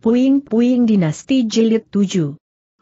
Puing-puing dinasti jilid 7.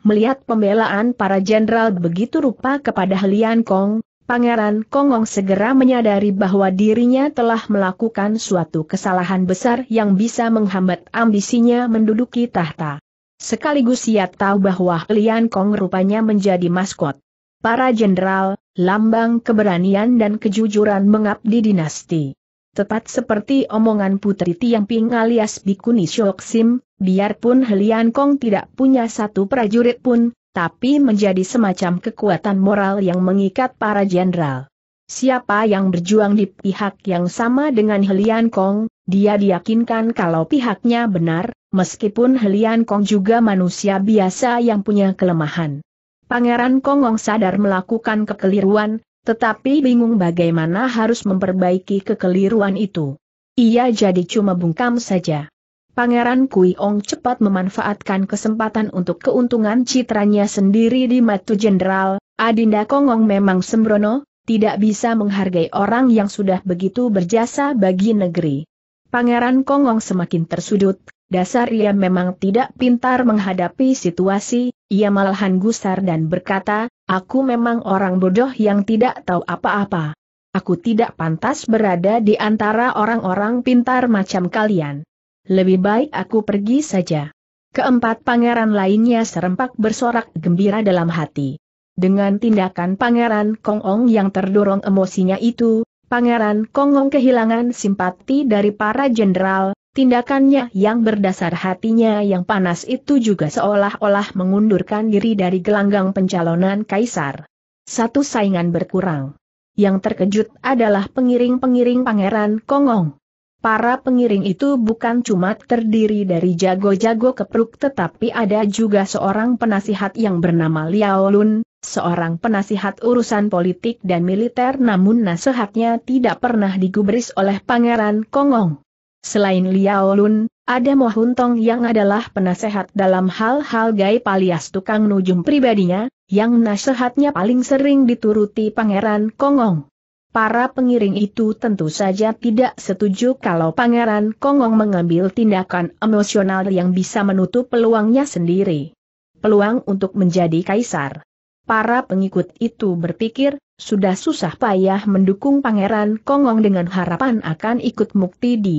Melihat pembelaan para jenderal begitu rupa kepada Lian Kong, Pangeran Kongong segera menyadari bahwa dirinya telah melakukan suatu kesalahan besar yang bisa menghambat ambisinya menduduki tahta. Sekaligus ia tahu bahwa Lian Kong rupanya menjadi maskot. Para jenderal, lambang keberanian dan kejujuran mengabdi dinasti. Tepat seperti omongan Putri Tiang Ping alias Bikuni Sim, biarpun Helian Kong tidak punya satu prajurit pun, tapi menjadi semacam kekuatan moral yang mengikat para jenderal. Siapa yang berjuang di pihak yang sama dengan Helian Kong, dia diyakinkan kalau pihaknya benar, meskipun Helian Kong juga manusia biasa yang punya kelemahan. Pangeran Kongong sadar melakukan kekeliruan, tetapi bingung bagaimana harus memperbaiki kekeliruan itu. Ia jadi cuma bungkam saja. Pangeran Kui Ong cepat memanfaatkan kesempatan untuk keuntungan citranya sendiri di matu jenderal, Adinda Kongong memang sembrono, tidak bisa menghargai orang yang sudah begitu berjasa bagi negeri. Pangeran Kongong semakin tersudut, Dasar ia memang tidak pintar menghadapi situasi, ia malahan gusar dan berkata, aku memang orang bodoh yang tidak tahu apa-apa. Aku tidak pantas berada di antara orang-orang pintar macam kalian. Lebih baik aku pergi saja. Keempat pangeran lainnya serempak bersorak gembira dalam hati. Dengan tindakan pangeran Kongong yang terdorong emosinya itu, pangeran Kongong kehilangan simpati dari para jenderal, Tindakannya yang berdasar hatinya yang panas itu juga seolah-olah mengundurkan diri dari gelanggang pencalonan kaisar. Satu saingan berkurang. Yang terkejut adalah pengiring-pengiring pangeran Kongong. Para pengiring itu bukan cuma terdiri dari jago-jago kepruk tetapi ada juga seorang penasihat yang bernama Liao Lun, seorang penasihat urusan politik dan militer namun nasihatnya tidak pernah digubris oleh Pangeran Kongong. Selain Liao Lun, ada Mo Hun Tong yang adalah penasehat dalam hal-hal gaib alias tukang nujum pribadinya, yang nasihatnya paling sering dituruti Pangeran Kongong. Para pengiring itu tentu saja tidak setuju kalau Pangeran Kongong mengambil tindakan emosional yang bisa menutup peluangnya sendiri. Peluang untuk menjadi kaisar. Para pengikut itu berpikir, sudah susah payah mendukung Pangeran Kongong dengan harapan akan ikut mukti di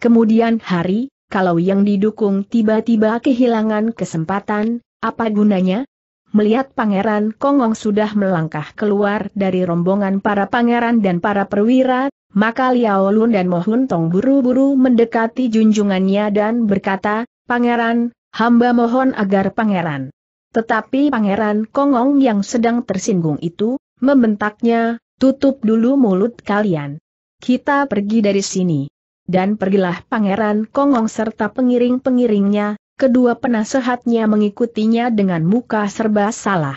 Kemudian hari, kalau yang didukung tiba-tiba kehilangan kesempatan, apa gunanya? Melihat Pangeran Kongong sudah melangkah keluar dari rombongan para pangeran dan para perwira, maka Liao Lun dan Mohun Tong buru-buru mendekati junjungannya dan berkata, Pangeran, hamba mohon agar Pangeran. Tetapi Pangeran Kongong yang sedang tersinggung itu, membentaknya, tutup dulu mulut kalian. Kita pergi dari sini dan pergilah Pangeran Kongong serta pengiring-pengiringnya, kedua penasehatnya mengikutinya dengan muka serba salah.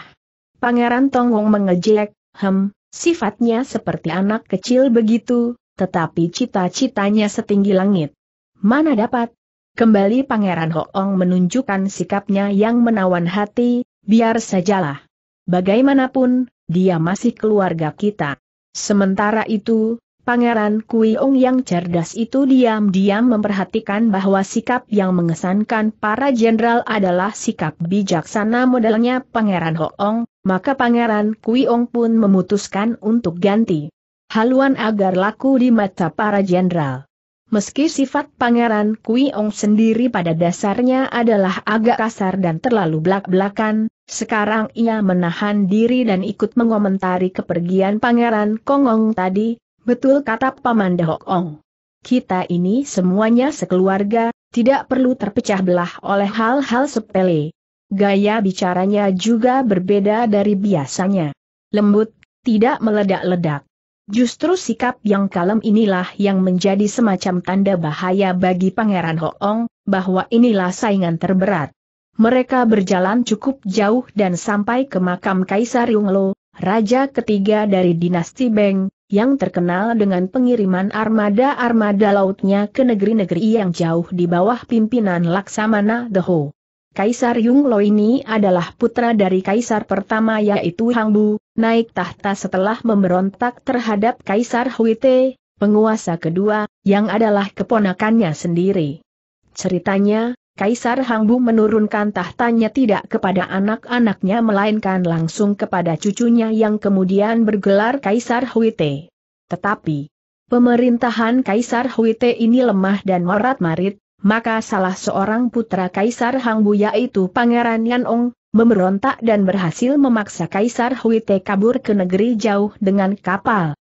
Pangeran Tongong mengejek, hem, sifatnya seperti anak kecil begitu, tetapi cita-citanya setinggi langit. Mana dapat? Kembali Pangeran Hoong menunjukkan sikapnya yang menawan hati, biar sajalah. Bagaimanapun, dia masih keluarga kita. Sementara itu, Pangeran Kui Ong yang cerdas itu diam-diam memperhatikan bahwa sikap yang mengesankan para jenderal adalah sikap bijaksana modelnya Pangeran Hoong, maka Pangeran Kui Ong pun memutuskan untuk ganti haluan agar laku di mata para jenderal. Meski sifat Pangeran Kui Ong sendiri pada dasarnya adalah agak kasar dan terlalu belak-belakan, sekarang ia menahan diri dan ikut mengomentari kepergian Pangeran Kongong tadi, Betul kata Paman Dahok Ong. Kita ini semuanya sekeluarga, tidak perlu terpecah belah oleh hal-hal sepele. Gaya bicaranya juga berbeda dari biasanya. Lembut, tidak meledak-ledak. Justru sikap yang kalem inilah yang menjadi semacam tanda bahaya bagi Pangeran Hoong, bahwa inilah saingan terberat. Mereka berjalan cukup jauh dan sampai ke makam Kaisar Yunglo, raja ketiga dari dinasti Beng, yang terkenal dengan pengiriman armada-armada lautnya ke negeri-negeri yang jauh di bawah pimpinan Laksamana The Ho. Kaisar Yung Lo ini adalah putra dari kaisar pertama yaitu Hang Bu, naik tahta setelah memberontak terhadap kaisar Hui Te, penguasa kedua, yang adalah keponakannya sendiri. Ceritanya, Kaisar Hangbu menurunkan tahtanya tidak kepada anak-anaknya melainkan langsung kepada cucunya yang kemudian bergelar Kaisar Huite. Tetapi, pemerintahan Kaisar Huite ini lemah dan morat-marit, maka salah seorang putra Kaisar Hangbu yaitu Pangeran Yanong, memberontak dan berhasil memaksa Kaisar Huite kabur ke negeri jauh dengan kapal.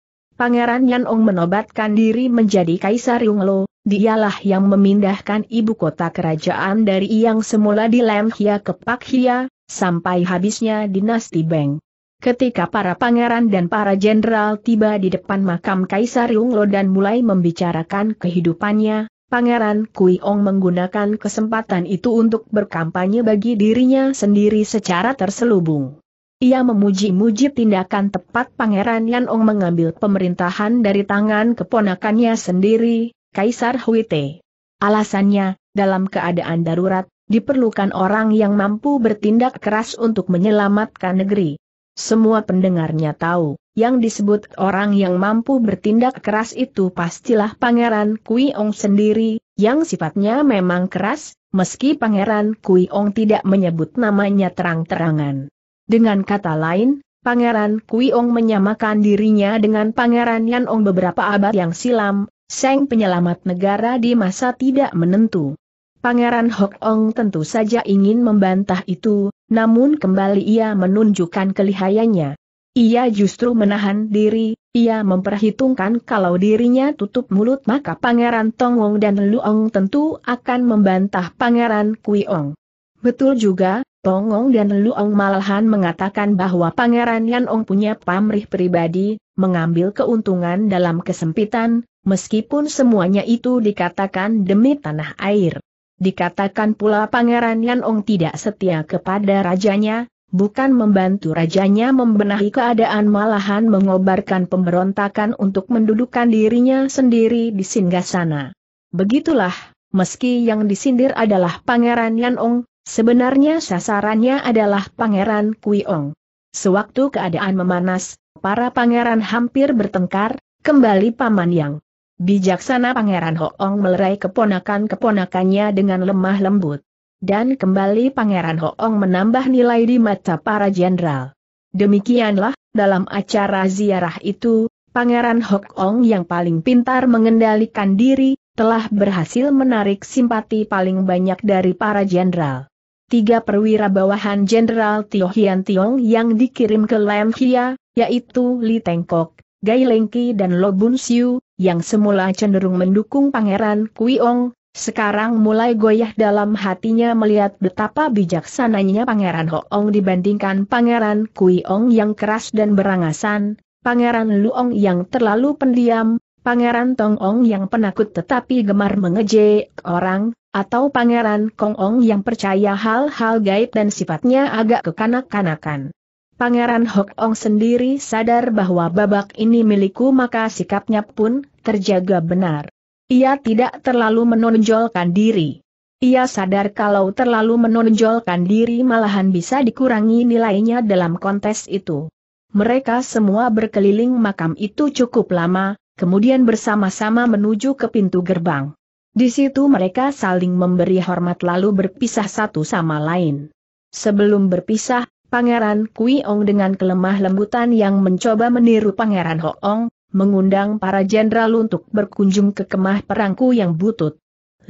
Pangeran Yan Ong menobatkan diri menjadi Kaisar Yunglo, dialah yang memindahkan ibu kota kerajaan dari yang semula di Lemhia ke Pakhia, sampai habisnya dinasti Beng. Ketika para pangeran dan para jenderal tiba di depan makam Kaisar Yunglo dan mulai membicarakan kehidupannya, Pangeran Kui Ong menggunakan kesempatan itu untuk berkampanye bagi dirinya sendiri secara terselubung. Ia memuji-muji tindakan tepat Pangeran Yan Ong mengambil pemerintahan dari tangan keponakannya sendiri, Kaisar Huite. Alasannya, dalam keadaan darurat, diperlukan orang yang mampu bertindak keras untuk menyelamatkan negeri. Semua pendengarnya tahu, yang disebut orang yang mampu bertindak keras itu pastilah Pangeran Kui Ong sendiri, yang sifatnya memang keras, meski Pangeran Kui Ong tidak menyebut namanya terang-terangan. Dengan kata lain, Pangeran Kuiong menyamakan dirinya dengan Pangeran Yanong beberapa abad yang silam, Seng penyelamat negara di masa tidak menentu. Pangeran Hok Ong tentu saja ingin membantah itu, namun kembali ia menunjukkan kelihayannya. Ia justru menahan diri, ia memperhitungkan kalau dirinya tutup mulut maka Pangeran Tongong dan Luong tentu akan membantah Pangeran Kuiong. Betul juga, Tongong dan Luong malahan mengatakan bahwa Pangeran Yanong punya pamrih pribadi, mengambil keuntungan dalam kesempitan, meskipun semuanya itu dikatakan demi tanah air. Dikatakan pula Pangeran Yanong tidak setia kepada rajanya, bukan membantu rajanya membenahi keadaan malahan mengobarkan pemberontakan untuk mendudukkan dirinya sendiri di singgah Begitulah, meski yang disindir adalah Pangeran Yanong. Sebenarnya sasarannya adalah Pangeran Kuiong. Sewaktu keadaan memanas, para pangeran hampir bertengkar, kembali Paman Yang. Bijaksana Pangeran Hoong melerai keponakan-keponakannya dengan lemah lembut. Dan kembali Pangeran Hoong menambah nilai di mata para jenderal. Demikianlah, dalam acara ziarah itu, Pangeran Ong yang paling pintar mengendalikan diri, telah berhasil menarik simpati paling banyak dari para jenderal tiga perwira bawahan Jenderal Tio Hian Tiong yang dikirim ke Lam Hia, yaitu Li Tengkok, Gai Lengki dan Lo Bun Siu, yang semula cenderung mendukung Pangeran Kuiong, sekarang mulai goyah dalam hatinya melihat betapa bijaksananya Pangeran Hoong dibandingkan Pangeran Kuiong yang keras dan berangasan, Pangeran Luong yang terlalu pendiam, Pangeran Tong Ong yang penakut tetapi gemar mengejek orang, atau Pangeran Kong Ong yang percaya hal-hal gaib dan sifatnya agak kekanak-kanakan. Pangeran Hok Ong sendiri sadar bahwa babak ini milikku maka sikapnya pun terjaga benar. Ia tidak terlalu menonjolkan diri. Ia sadar kalau terlalu menonjolkan diri malahan bisa dikurangi nilainya dalam kontes itu. Mereka semua berkeliling makam itu cukup lama, kemudian bersama-sama menuju ke pintu gerbang. Di situ mereka saling memberi hormat lalu berpisah satu sama lain. Sebelum berpisah, Pangeran Kui Ong dengan kelemah lembutan yang mencoba meniru Pangeran Hoong, mengundang para jenderal untuk berkunjung ke kemah perangku yang butut.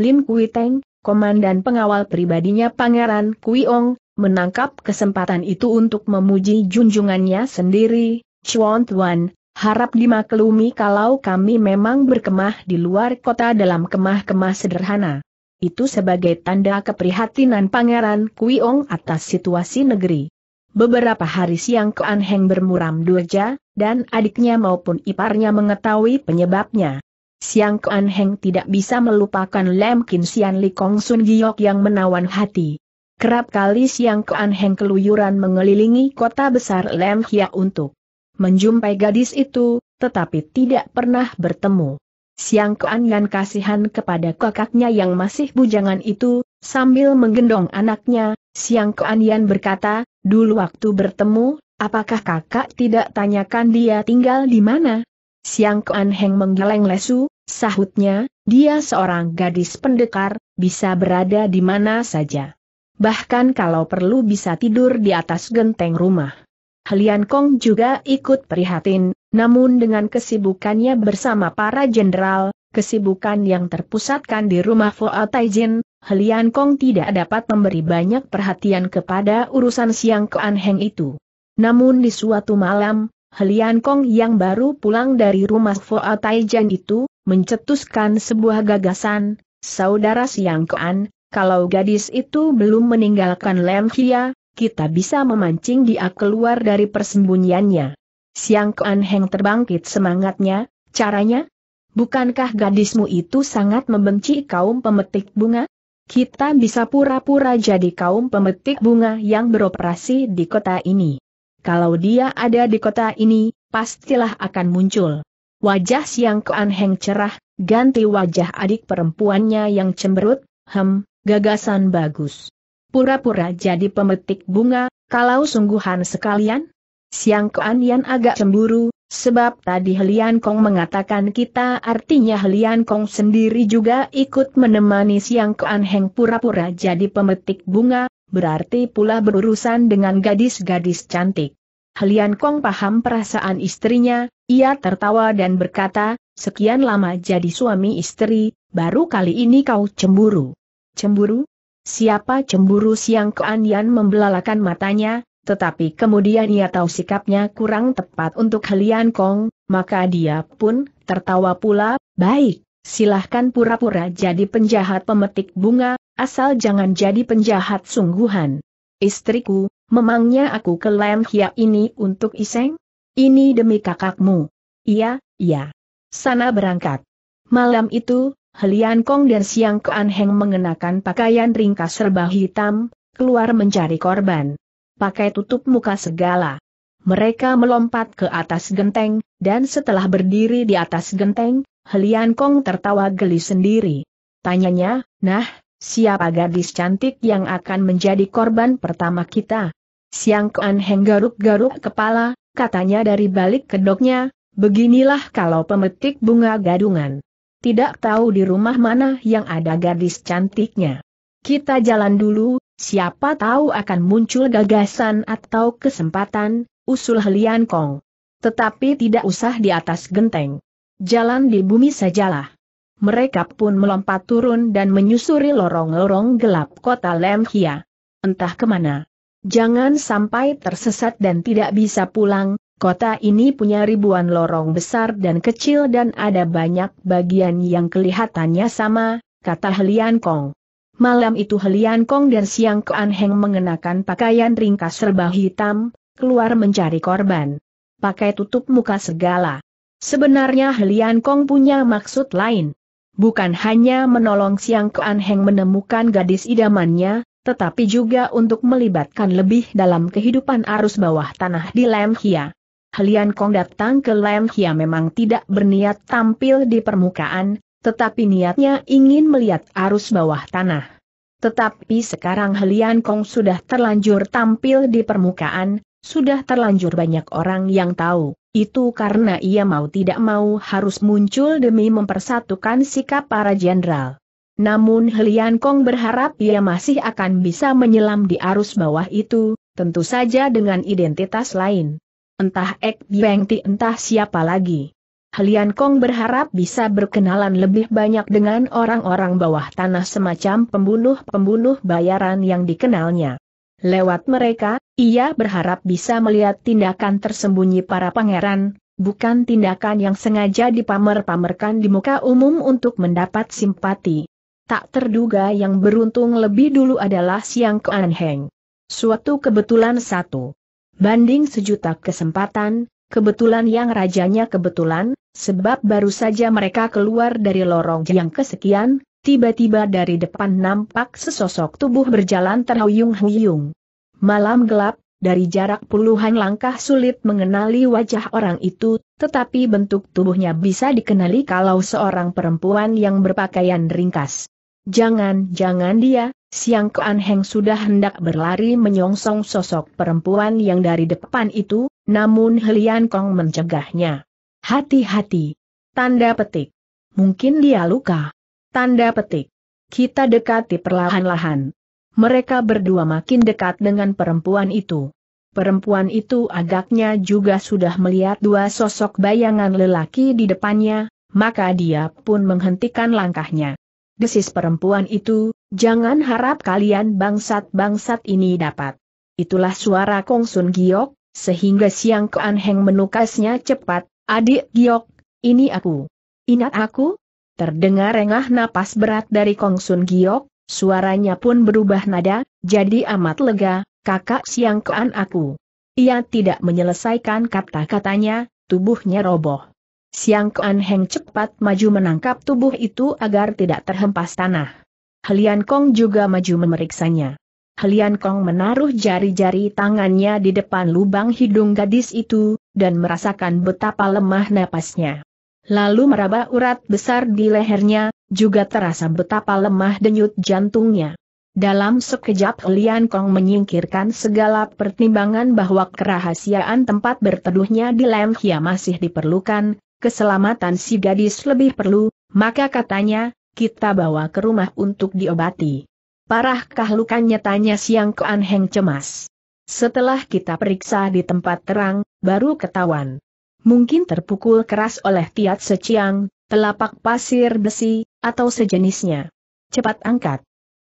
Lim Kui Teng, komandan pengawal pribadinya Pangeran Kui Ong, menangkap kesempatan itu untuk memuji junjungannya sendiri, Chuan Tuan, Harap dimaklumi kalau kami memang berkemah di luar kota dalam kemah-kemah sederhana. Itu sebagai tanda keprihatinan Pangeran Kuiong atas situasi negeri. Beberapa hari siang Kuan Heng bermuram durja, dan adiknya maupun iparnya mengetahui penyebabnya. Siang Kuan Heng tidak bisa melupakan Lem Kin Sian Li Kong Sun Giok yang menawan hati. Kerap kali Siang Kuan Heng keluyuran mengelilingi kota besar Lem Hia untuk menjumpai gadis itu, tetapi tidak pernah bertemu. Siang Kuan Yan kasihan kepada kakaknya yang masih bujangan itu, sambil menggendong anaknya, Siang Kuan Yan berkata, dulu waktu bertemu, apakah kakak tidak tanyakan dia tinggal di mana? Siang Kuan Heng menggeleng lesu, sahutnya, dia seorang gadis pendekar, bisa berada di mana saja. Bahkan kalau perlu bisa tidur di atas genteng rumah. Helian Kong juga ikut prihatin, namun dengan kesibukannya bersama para jenderal, kesibukan yang terpusatkan di rumah Foa Taijin, Helian Kong tidak dapat memberi banyak perhatian kepada urusan Siang ke Heng itu. Namun di suatu malam, Helian Kong yang baru pulang dari rumah Foa Taijin itu, mencetuskan sebuah gagasan, Saudara Siang Ke Kean, kalau gadis itu belum meninggalkan Lem Hia, kita bisa memancing dia keluar dari persembunyiannya. Siang Kuan Heng terbangkit semangatnya, caranya? Bukankah gadismu itu sangat membenci kaum pemetik bunga? Kita bisa pura-pura jadi kaum pemetik bunga yang beroperasi di kota ini. Kalau dia ada di kota ini, pastilah akan muncul. Wajah Siang Kuan Heng cerah, ganti wajah adik perempuannya yang cemberut, hem, gagasan bagus pura-pura jadi pemetik bunga, kalau sungguhan sekalian? Siang Kuan Yan agak cemburu, sebab tadi Helian Kong mengatakan kita artinya Helian Kong sendiri juga ikut menemani Siang Kuan Heng pura-pura jadi pemetik bunga, berarti pula berurusan dengan gadis-gadis cantik. Helian Kong paham perasaan istrinya, ia tertawa dan berkata, sekian lama jadi suami istri, baru kali ini kau cemburu. Cemburu? Siapa cemburu siang keanian membelalakan matanya, tetapi kemudian ia tahu sikapnya kurang tepat untuk Helian Kong, maka dia pun tertawa pula, baik, silahkan pura-pura jadi penjahat pemetik bunga, asal jangan jadi penjahat sungguhan. Istriku, memangnya aku ke Lam ini untuk iseng? Ini demi kakakmu. Iya, iya. Sana berangkat. Malam itu, Helian Kong dan Siang Kean Heng mengenakan pakaian ringkas serba hitam, keluar mencari korban. Pakai tutup muka segala. Mereka melompat ke atas genteng, dan setelah berdiri di atas genteng, Helian Kong tertawa geli sendiri. Tanyanya, nah, siapa gadis cantik yang akan menjadi korban pertama kita? Siang Kean Heng garuk-garuk kepala, katanya dari balik kedoknya, beginilah kalau pemetik bunga gadungan. Tidak tahu di rumah mana yang ada gadis cantiknya. Kita jalan dulu, siapa tahu akan muncul gagasan atau kesempatan, usul Helian Kong. Tetapi tidak usah di atas genteng. Jalan di bumi sajalah. Mereka pun melompat turun dan menyusuri lorong-lorong gelap kota Lemhia. Entah kemana. Jangan sampai tersesat dan tidak bisa pulang, Kota ini punya ribuan lorong besar dan kecil dan ada banyak bagian yang kelihatannya sama, kata Helian Kong. Malam itu Helian Kong dan Siang Kuan Heng mengenakan pakaian ringkas serba hitam, keluar mencari korban. Pakai tutup muka segala. Sebenarnya Helian Kong punya maksud lain. Bukan hanya menolong Siang Kuan Heng menemukan gadis idamannya, tetapi juga untuk melibatkan lebih dalam kehidupan arus bawah tanah di Lemhia. Helian Kong datang ke Lam Hia memang tidak berniat tampil di permukaan, tetapi niatnya ingin melihat arus bawah tanah. Tetapi sekarang Helian Kong sudah terlanjur tampil di permukaan, sudah terlanjur banyak orang yang tahu. Itu karena ia mau tidak mau harus muncul demi mempersatukan sikap para jenderal. Namun Helian Kong berharap ia masih akan bisa menyelam di arus bawah itu, tentu saja dengan identitas lain entah Ek Ti entah siapa lagi. Helian Kong berharap bisa berkenalan lebih banyak dengan orang-orang bawah tanah semacam pembunuh-pembunuh bayaran yang dikenalnya. Lewat mereka, ia berharap bisa melihat tindakan tersembunyi para pangeran, bukan tindakan yang sengaja dipamer-pamerkan di muka umum untuk mendapat simpati. Tak terduga yang beruntung lebih dulu adalah Siang Heng. Suatu kebetulan satu. Banding sejuta kesempatan, kebetulan yang rajanya kebetulan, sebab baru saja mereka keluar dari lorong yang kesekian, tiba-tiba dari depan nampak sesosok tubuh berjalan terhuyung-huyung. Malam gelap, dari jarak puluhan langkah sulit mengenali wajah orang itu, tetapi bentuk tubuhnya bisa dikenali kalau seorang perempuan yang berpakaian ringkas. Jangan-jangan dia, Siang Kuan Heng sudah hendak berlari menyongsong sosok perempuan yang dari depan itu, namun Helian Kong mencegahnya. Hati-hati. Tanda petik. Mungkin dia luka. Tanda petik. Kita dekati perlahan-lahan. Mereka berdua makin dekat dengan perempuan itu. Perempuan itu agaknya juga sudah melihat dua sosok bayangan lelaki di depannya, maka dia pun menghentikan langkahnya. Desis perempuan itu, Jangan harap kalian bangsat-bangsat ini dapat. Itulah suara Kong Sun Giok, sehingga Siang Kuan Heng menukasnya cepat, adik Giok, ini aku. Ingat aku? Terdengar rengah napas berat dari Kong Sun Giok, suaranya pun berubah nada, jadi amat lega, kakak Siang Kuan aku. Ia tidak menyelesaikan kata-katanya, tubuhnya roboh. Siang Kuan Heng cepat maju menangkap tubuh itu agar tidak terhempas tanah. Helian Kong juga maju memeriksanya. Helian Kong menaruh jari-jari tangannya di depan lubang hidung gadis itu, dan merasakan betapa lemah napasnya. Lalu meraba urat besar di lehernya, juga terasa betapa lemah denyut jantungnya. Dalam sekejap Helian Kong menyingkirkan segala pertimbangan bahwa kerahasiaan tempat berteduhnya di Lam Hia masih diperlukan, keselamatan si gadis lebih perlu, maka katanya, kita bawa ke rumah untuk diobati. Parahkah lukanya tanya Siang Ke Anheng cemas. Setelah kita periksa di tempat terang, baru ketahuan. Mungkin terpukul keras oleh Tiat Seciang, telapak pasir besi, atau sejenisnya. Cepat angkat.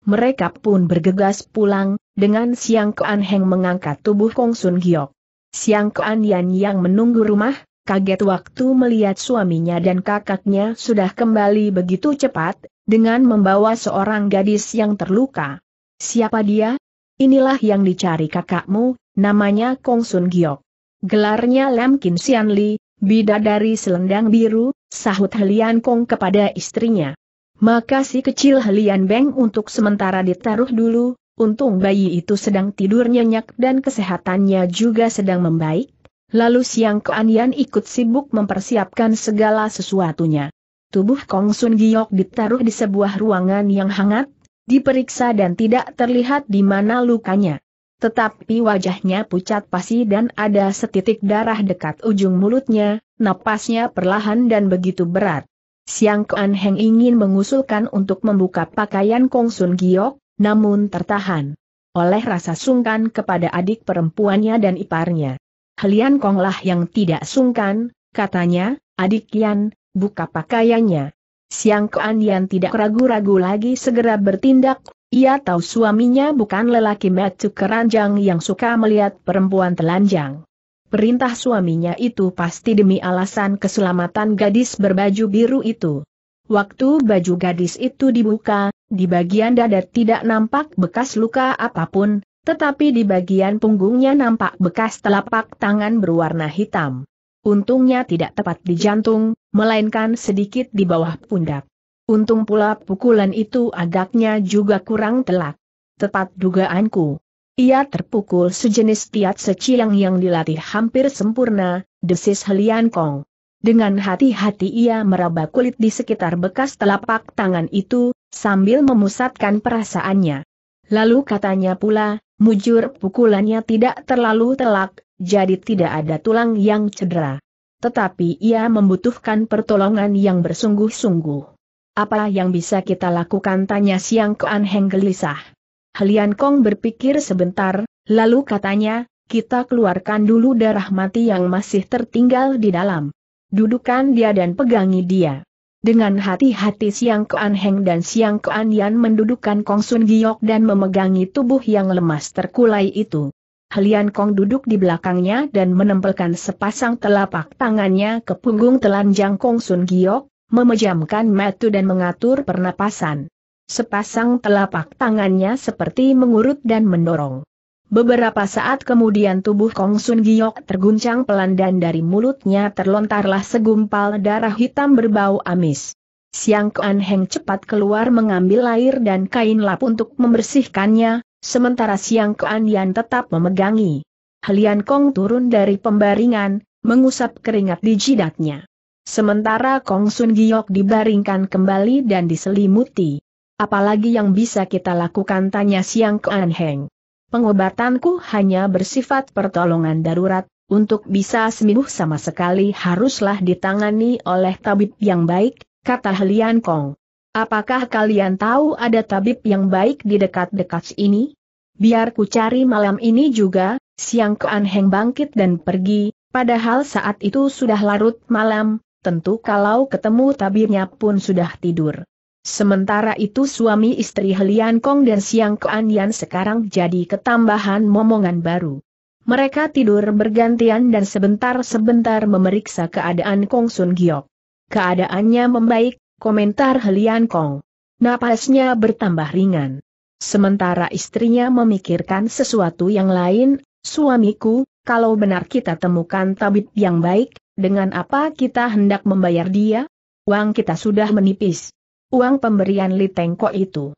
Mereka pun bergegas pulang, dengan Siang Ke Anheng mengangkat tubuh Kong Sun Giok. Siang ke Yan yang menunggu rumah, kaget waktu melihat suaminya dan kakaknya sudah kembali begitu cepat, dengan membawa seorang gadis yang terluka. Siapa dia? Inilah yang dicari kakakmu, namanya Kong Sun Giok. Gelarnya Lam Kin Sian Li, bidadari selendang biru, sahut Helian Kong kepada istrinya. Makasih si kecil Helian Beng untuk sementara ditaruh dulu, untung bayi itu sedang tidur nyenyak dan kesehatannya juga sedang membaik, Lalu siang Keanian ikut sibuk mempersiapkan segala sesuatunya. Tubuh Kong Sun Giok ditaruh di sebuah ruangan yang hangat, diperiksa dan tidak terlihat di mana lukanya. Tetapi wajahnya pucat pasi dan ada setitik darah dekat ujung mulutnya, napasnya perlahan dan begitu berat. Siang Kuan Heng ingin mengusulkan untuk membuka pakaian Kong Sun Giok, namun tertahan oleh rasa sungkan kepada adik perempuannya dan iparnya. Helian Konglah yang tidak sungkan, katanya, adik Yan, buka pakaiannya. Siang Kuan Yan tidak ragu-ragu lagi segera bertindak, ia tahu suaminya bukan lelaki metu keranjang yang suka melihat perempuan telanjang. Perintah suaminya itu pasti demi alasan keselamatan gadis berbaju biru itu. Waktu baju gadis itu dibuka, di bagian dada tidak nampak bekas luka apapun, tetapi di bagian punggungnya nampak bekas telapak tangan berwarna hitam. Untungnya tidak tepat di jantung, melainkan sedikit di bawah pundak. Untung pula pukulan itu agaknya juga kurang telak. Tepat dugaanku. Ia terpukul sejenis tiat seciang yang dilatih hampir sempurna, desis Helian Kong. Dengan hati-hati ia meraba kulit di sekitar bekas telapak tangan itu, sambil memusatkan perasaannya. Lalu katanya pula, Mujur pukulannya tidak terlalu telak, jadi tidak ada tulang yang cedera. Tetapi ia membutuhkan pertolongan yang bersungguh-sungguh. Apa yang bisa kita lakukan tanya Siang ke Heng gelisah. Helian Kong berpikir sebentar, lalu katanya, kita keluarkan dulu darah mati yang masih tertinggal di dalam. Dudukan dia dan pegangi dia. Dengan hati-hati Siang Kean Heng dan Siang Kean Yan mendudukan Kong Sun Giok dan memegangi tubuh yang lemas terkulai itu. Helian Kong duduk di belakangnya dan menempelkan sepasang telapak tangannya ke punggung telanjang Kong Sun Giok, memejamkan mata dan mengatur pernapasan. Sepasang telapak tangannya seperti mengurut dan mendorong. Beberapa saat kemudian tubuh Kong Sun Giok terguncang pelan dan dari mulutnya terlontarlah segumpal darah hitam berbau amis. Siang Kuan Heng cepat keluar mengambil air dan kain lap untuk membersihkannya, sementara Siang Kuan Yan tetap memegangi. Helian Kong turun dari pembaringan, mengusap keringat di jidatnya. Sementara Kong Sun Giok dibaringkan kembali dan diselimuti. Apalagi yang bisa kita lakukan tanya Siang Kuan Heng. Pengobatanku hanya bersifat pertolongan darurat, untuk bisa sembuh sama sekali haruslah ditangani oleh tabib yang baik, kata Helian Kong. Apakah kalian tahu ada tabib yang baik di dekat-dekat ini? Biar ku cari malam ini juga, siang ke Heng bangkit dan pergi, padahal saat itu sudah larut malam, tentu kalau ketemu tabibnya pun sudah tidur. Sementara itu suami istri Helian Kong dan Siang Kuan Yan sekarang jadi ketambahan momongan baru. Mereka tidur bergantian dan sebentar-sebentar memeriksa keadaan Kong Sun Giok. Keadaannya membaik, komentar Helian Kong. Napasnya bertambah ringan. Sementara istrinya memikirkan sesuatu yang lain, suamiku, kalau benar kita temukan tabib yang baik, dengan apa kita hendak membayar dia? Uang kita sudah menipis uang pemberian Li Tengko itu.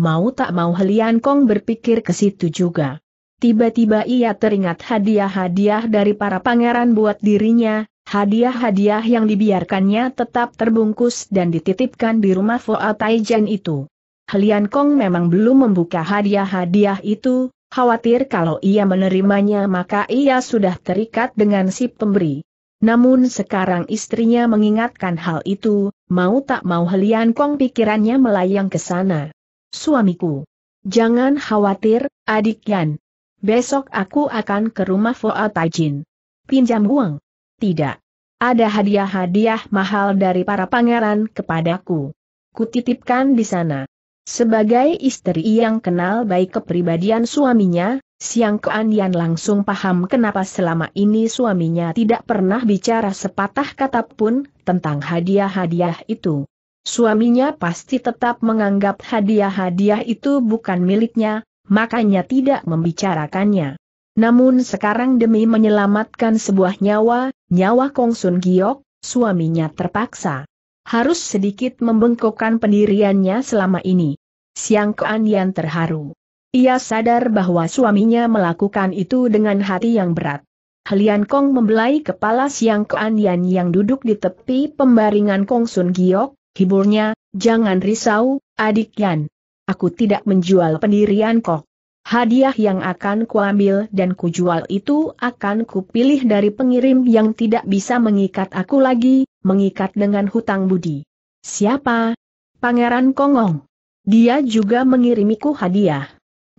Mau tak mau Helian Kong berpikir ke situ juga. Tiba-tiba ia teringat hadiah-hadiah dari para pangeran buat dirinya, hadiah-hadiah yang dibiarkannya tetap terbungkus dan dititipkan di rumah Fu Taijen itu. Helian Kong memang belum membuka hadiah-hadiah itu, khawatir kalau ia menerimanya maka ia sudah terikat dengan si pemberi. Namun sekarang istrinya mengingatkan hal itu, mau tak mau Helian Kong pikirannya melayang ke sana. Suamiku. Jangan khawatir, adik Yan. Besok aku akan ke rumah Foa Tajin. Pinjam uang? Tidak. Ada hadiah-hadiah mahal dari para pangeran kepadaku. Kutitipkan di sana. Sebagai istri yang kenal baik kepribadian suaminya, Siang Keanian langsung paham kenapa selama ini suaminya tidak pernah bicara sepatah kata pun tentang hadiah-hadiah itu. Suaminya pasti tetap menganggap hadiah-hadiah itu bukan miliknya, makanya tidak membicarakannya. Namun sekarang demi menyelamatkan sebuah nyawa, nyawa Kong Sun Giok, suaminya terpaksa harus sedikit membengkokkan pendiriannya selama ini. Siang Keanian terharu. Ia sadar bahwa suaminya melakukan itu dengan hati yang berat. Helian Kong membelai kepala Siang Keanian yang duduk di tepi pembaringan Kong Sun Giok, hiburnya, jangan risau, adik Yan. Aku tidak menjual pendirian kok. Hadiah yang akan kuambil dan kujual itu akan kupilih dari pengirim yang tidak bisa mengikat aku lagi, mengikat dengan hutang budi. Siapa? Pangeran Kongong. Dia juga mengirimiku hadiah.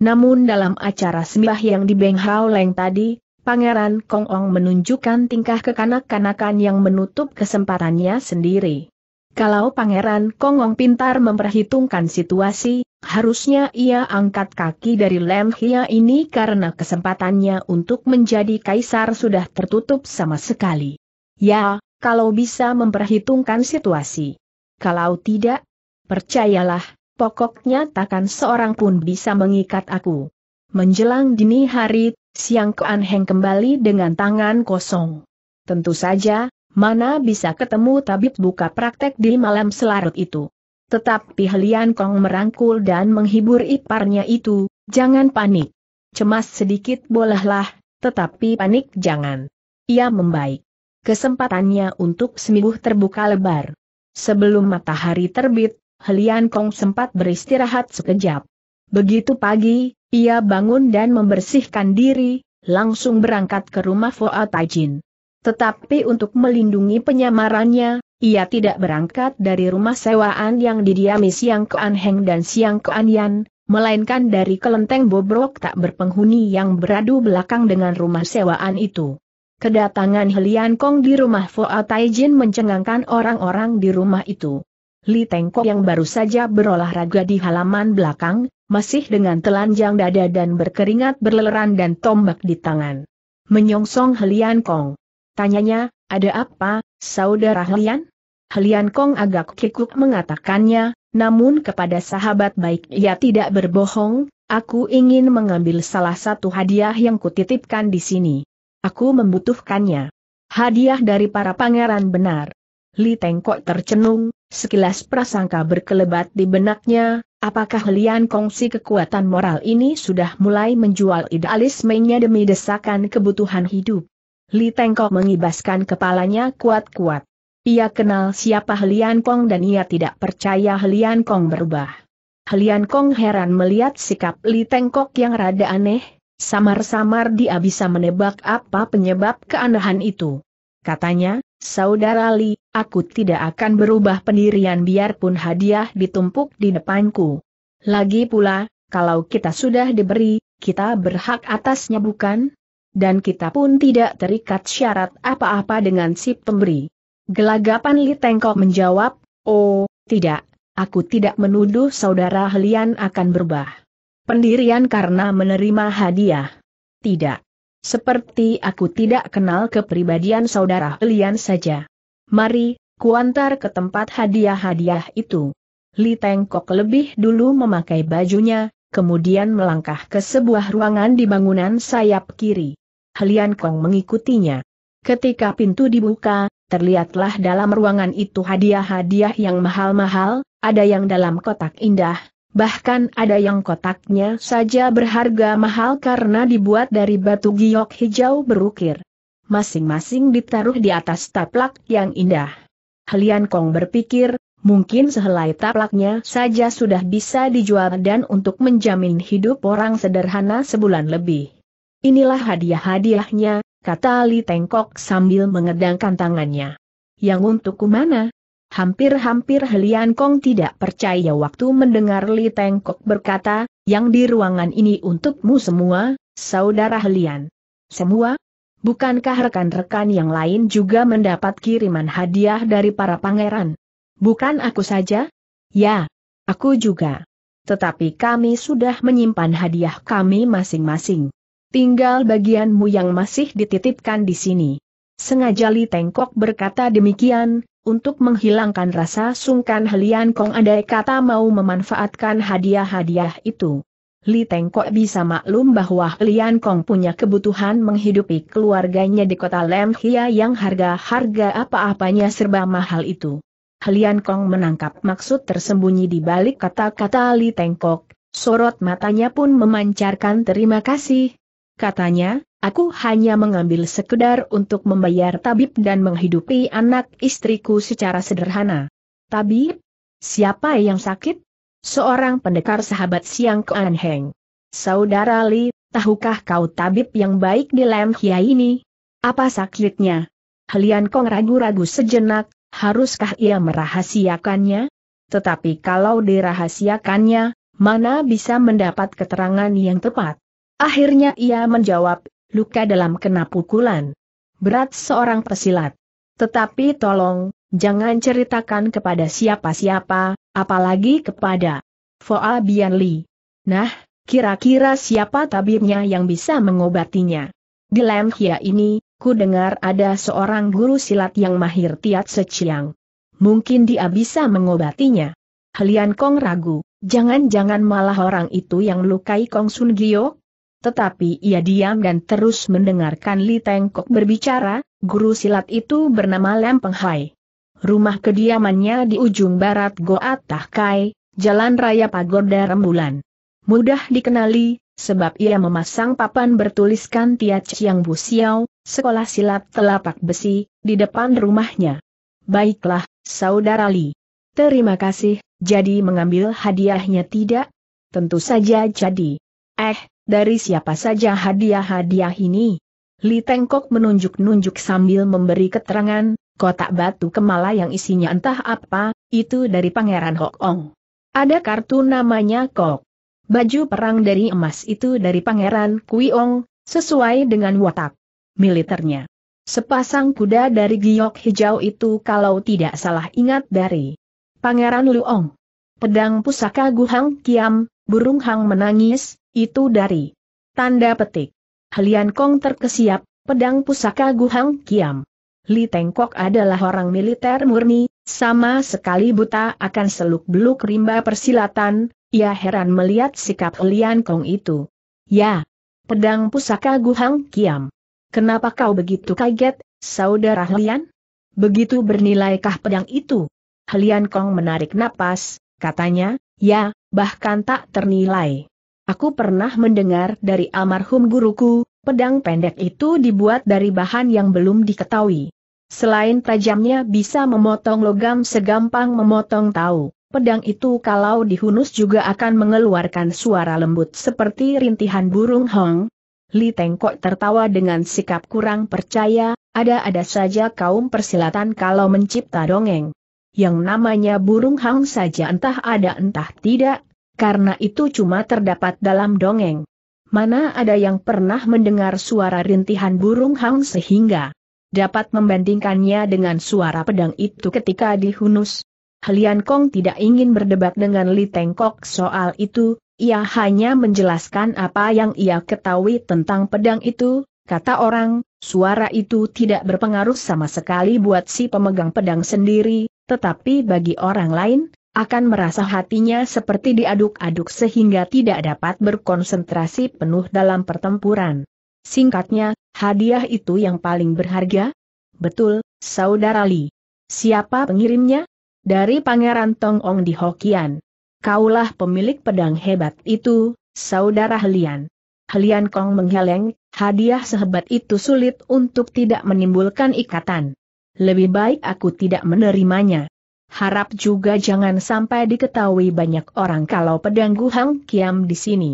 Namun dalam acara sembah yang di Beng Hao Leng tadi, Pangeran Kongong menunjukkan tingkah kekanak-kanakan yang menutup kesempatannya sendiri. Kalau Pangeran Kongong pintar memperhitungkan situasi, Harusnya ia angkat kaki dari Lem Hia ini karena kesempatannya untuk menjadi kaisar sudah tertutup sama sekali. Ya, kalau bisa memperhitungkan situasi. Kalau tidak, percayalah, pokoknya takkan seorang pun bisa mengikat aku. Menjelang dini hari, Siang Kuan Heng kembali dengan tangan kosong. Tentu saja, mana bisa ketemu tabib buka praktek di malam selarut itu. Tetapi Helian Kong merangkul dan menghibur iparnya itu, jangan panik. Cemas sedikit bolehlah, tetapi panik jangan. Ia membaik. Kesempatannya untuk sembuh terbuka lebar. Sebelum matahari terbit, Helian Kong sempat beristirahat sekejap. Begitu pagi, ia bangun dan membersihkan diri, langsung berangkat ke rumah Fuad Tajin. Tetapi untuk melindungi penyamarannya, ia tidak berangkat dari rumah sewaan yang didiami Siang Kuan Heng dan Siang Kuan Yan, melainkan dari kelenteng bobrok tak berpenghuni yang beradu belakang dengan rumah sewaan itu. Kedatangan Helian Kong di rumah Fu Taijin mencengangkan orang-orang di rumah itu. Li Tengko yang baru saja berolahraga di halaman belakang, masih dengan telanjang dada dan berkeringat berleleran dan tombak di tangan. Menyongsong Helian Kong. Tanyanya, ada apa, saudara Helian? Helian Kong agak kikuk mengatakannya, namun kepada sahabat baik ia tidak berbohong, aku ingin mengambil salah satu hadiah yang kutitipkan di sini. Aku membutuhkannya. Hadiah dari para pangeran benar. Li Tengkok tercenung, sekilas prasangka berkelebat di benaknya, apakah Kong si kekuatan moral ini sudah mulai menjual idealismenya demi desakan kebutuhan hidup. Li Tengkok mengibaskan kepalanya kuat-kuat. Ia kenal siapa Helian Kong dan ia tidak percaya Helian Kong berubah. Helian Kong heran melihat sikap Li Tengkok yang rada aneh, samar-samar dia bisa menebak apa penyebab keanehan itu. Katanya, Saudara Li, aku tidak akan berubah pendirian biarpun hadiah ditumpuk di depanku. Lagi pula, kalau kita sudah diberi, kita berhak atasnya bukan? Dan kita pun tidak terikat syarat apa-apa dengan si pemberi. Gelagapan Li Tengkok menjawab, Oh, tidak, aku tidak menuduh saudara Helian akan berubah. Pendirian karena menerima hadiah. Tidak. Seperti aku tidak kenal kepribadian saudara Helian saja. Mari, kuantar ke tempat hadiah-hadiah itu. Li Tengkok lebih dulu memakai bajunya, kemudian melangkah ke sebuah ruangan di bangunan sayap kiri. Helian Kong mengikutinya. Ketika pintu dibuka, terlihatlah dalam ruangan itu hadiah-hadiah yang mahal-mahal, ada yang dalam kotak indah, bahkan ada yang kotaknya saja berharga mahal karena dibuat dari batu giok hijau berukir. Masing-masing ditaruh di atas taplak yang indah. Helian Kong berpikir, Mungkin sehelai taplaknya saja sudah bisa dijual dan untuk menjamin hidup orang sederhana sebulan lebih. Inilah hadiah-hadiahnya, kata Li Tengkok sambil mengedangkan tangannya. Yang untukku mana? Hampir-hampir Helian Kong tidak percaya waktu mendengar Li Tengkok berkata, yang di ruangan ini untukmu semua, saudara Helian. Semua? Bukankah rekan-rekan yang lain juga mendapat kiriman hadiah dari para pangeran? Bukan aku saja? Ya, aku juga. Tetapi kami sudah menyimpan hadiah kami masing-masing tinggal bagianmu yang masih dititipkan di sini. Sengaja Li Tengkok berkata demikian, untuk menghilangkan rasa sungkan Helian Kong andai kata mau memanfaatkan hadiah-hadiah itu. Li Tengkok bisa maklum bahwa Helian Kong punya kebutuhan menghidupi keluarganya di kota Lem Hia yang harga-harga apa-apanya serba mahal itu. Helian Kong menangkap maksud tersembunyi di balik kata-kata Li Tengkok, sorot matanya pun memancarkan terima kasih, katanya, aku hanya mengambil sekedar untuk membayar tabib dan menghidupi anak istriku secara sederhana. Tabib? Siapa yang sakit? Seorang pendekar sahabat Siang Kuan Heng. Saudara Li, tahukah kau tabib yang baik di Lam Hia ini? Apa sakitnya? Helian Kong ragu-ragu sejenak, haruskah ia merahasiakannya? Tetapi kalau dirahasiakannya, mana bisa mendapat keterangan yang tepat? Akhirnya ia menjawab, luka dalam kena pukulan. Berat seorang pesilat. Tetapi tolong, jangan ceritakan kepada siapa-siapa, apalagi kepada Foa Bian Li. Nah, kira-kira siapa tabibnya yang bisa mengobatinya? Di Lemhia ini, ku dengar ada seorang guru silat yang mahir tiat seciang. Mungkin dia bisa mengobatinya. Helian Kong ragu, jangan-jangan malah orang itu yang melukai Kong Sun Giok? Tetapi ia diam dan terus mendengarkan Li Tengkok berbicara, guru silat itu bernama Lem Hai. Rumah kediamannya di ujung barat Goa Tahkai, Jalan Raya Pagoda Rembulan. Mudah dikenali, sebab ia memasang papan bertuliskan Tia Chiang Bu Xiao, Sekolah Silat Telapak Besi, di depan rumahnya. Baiklah, Saudara Li. Terima kasih, jadi mengambil hadiahnya tidak? Tentu saja jadi. Eh, dari siapa saja hadiah-hadiah ini? Li Tengkok menunjuk-nunjuk sambil memberi keterangan, kotak batu kemala yang isinya entah apa, itu dari Pangeran Hok Ong. Ada kartu namanya Kok. Baju perang dari emas itu dari Pangeran Kui Ong, sesuai dengan watak militernya. Sepasang kuda dari giok hijau itu kalau tidak salah ingat dari Pangeran Luong. Pedang pusaka Guhang Kiam, burung hang menangis, itu dari tanda petik. Helian Kong terkesiap, pedang pusaka Guhang Kiam. Li Tengkok adalah orang militer murni, sama sekali buta akan seluk-beluk rimba persilatan, ia heran melihat sikap Helian Kong itu. Ya, pedang pusaka Guhang Kiam. Kenapa kau begitu kaget, saudara Helian? Begitu bernilaikah pedang itu? Helian Kong menarik napas, katanya, ya, bahkan tak ternilai. Aku pernah mendengar dari almarhum guruku, pedang pendek itu dibuat dari bahan yang belum diketahui. Selain tajamnya bisa memotong logam segampang memotong tahu, pedang itu kalau dihunus juga akan mengeluarkan suara lembut seperti rintihan burung hong. Li Tengkok tertawa dengan sikap kurang percaya, ada-ada saja kaum persilatan kalau mencipta dongeng. Yang namanya burung hang saja entah ada entah tidak, karena itu cuma terdapat dalam dongeng. Mana ada yang pernah mendengar suara rintihan burung hang sehingga dapat membandingkannya dengan suara pedang itu ketika dihunus. Helian Kong tidak ingin berdebat dengan Li Tengkok soal itu, ia hanya menjelaskan apa yang ia ketahui tentang pedang itu, kata orang, suara itu tidak berpengaruh sama sekali buat si pemegang pedang sendiri, tetapi bagi orang lain, akan merasa hatinya seperti diaduk-aduk sehingga tidak dapat berkonsentrasi penuh dalam pertempuran. Singkatnya, hadiah itu yang paling berharga? Betul, Saudara Li. Siapa pengirimnya? Dari Pangeran Tongong di Hokian. Kaulah pemilik pedang hebat itu, Saudara Helian. Helian Kong mengheleng, hadiah sehebat itu sulit untuk tidak menimbulkan ikatan. Lebih baik aku tidak menerimanya harap juga jangan sampai diketahui banyak orang kalau pedang Hang Kiam di sini.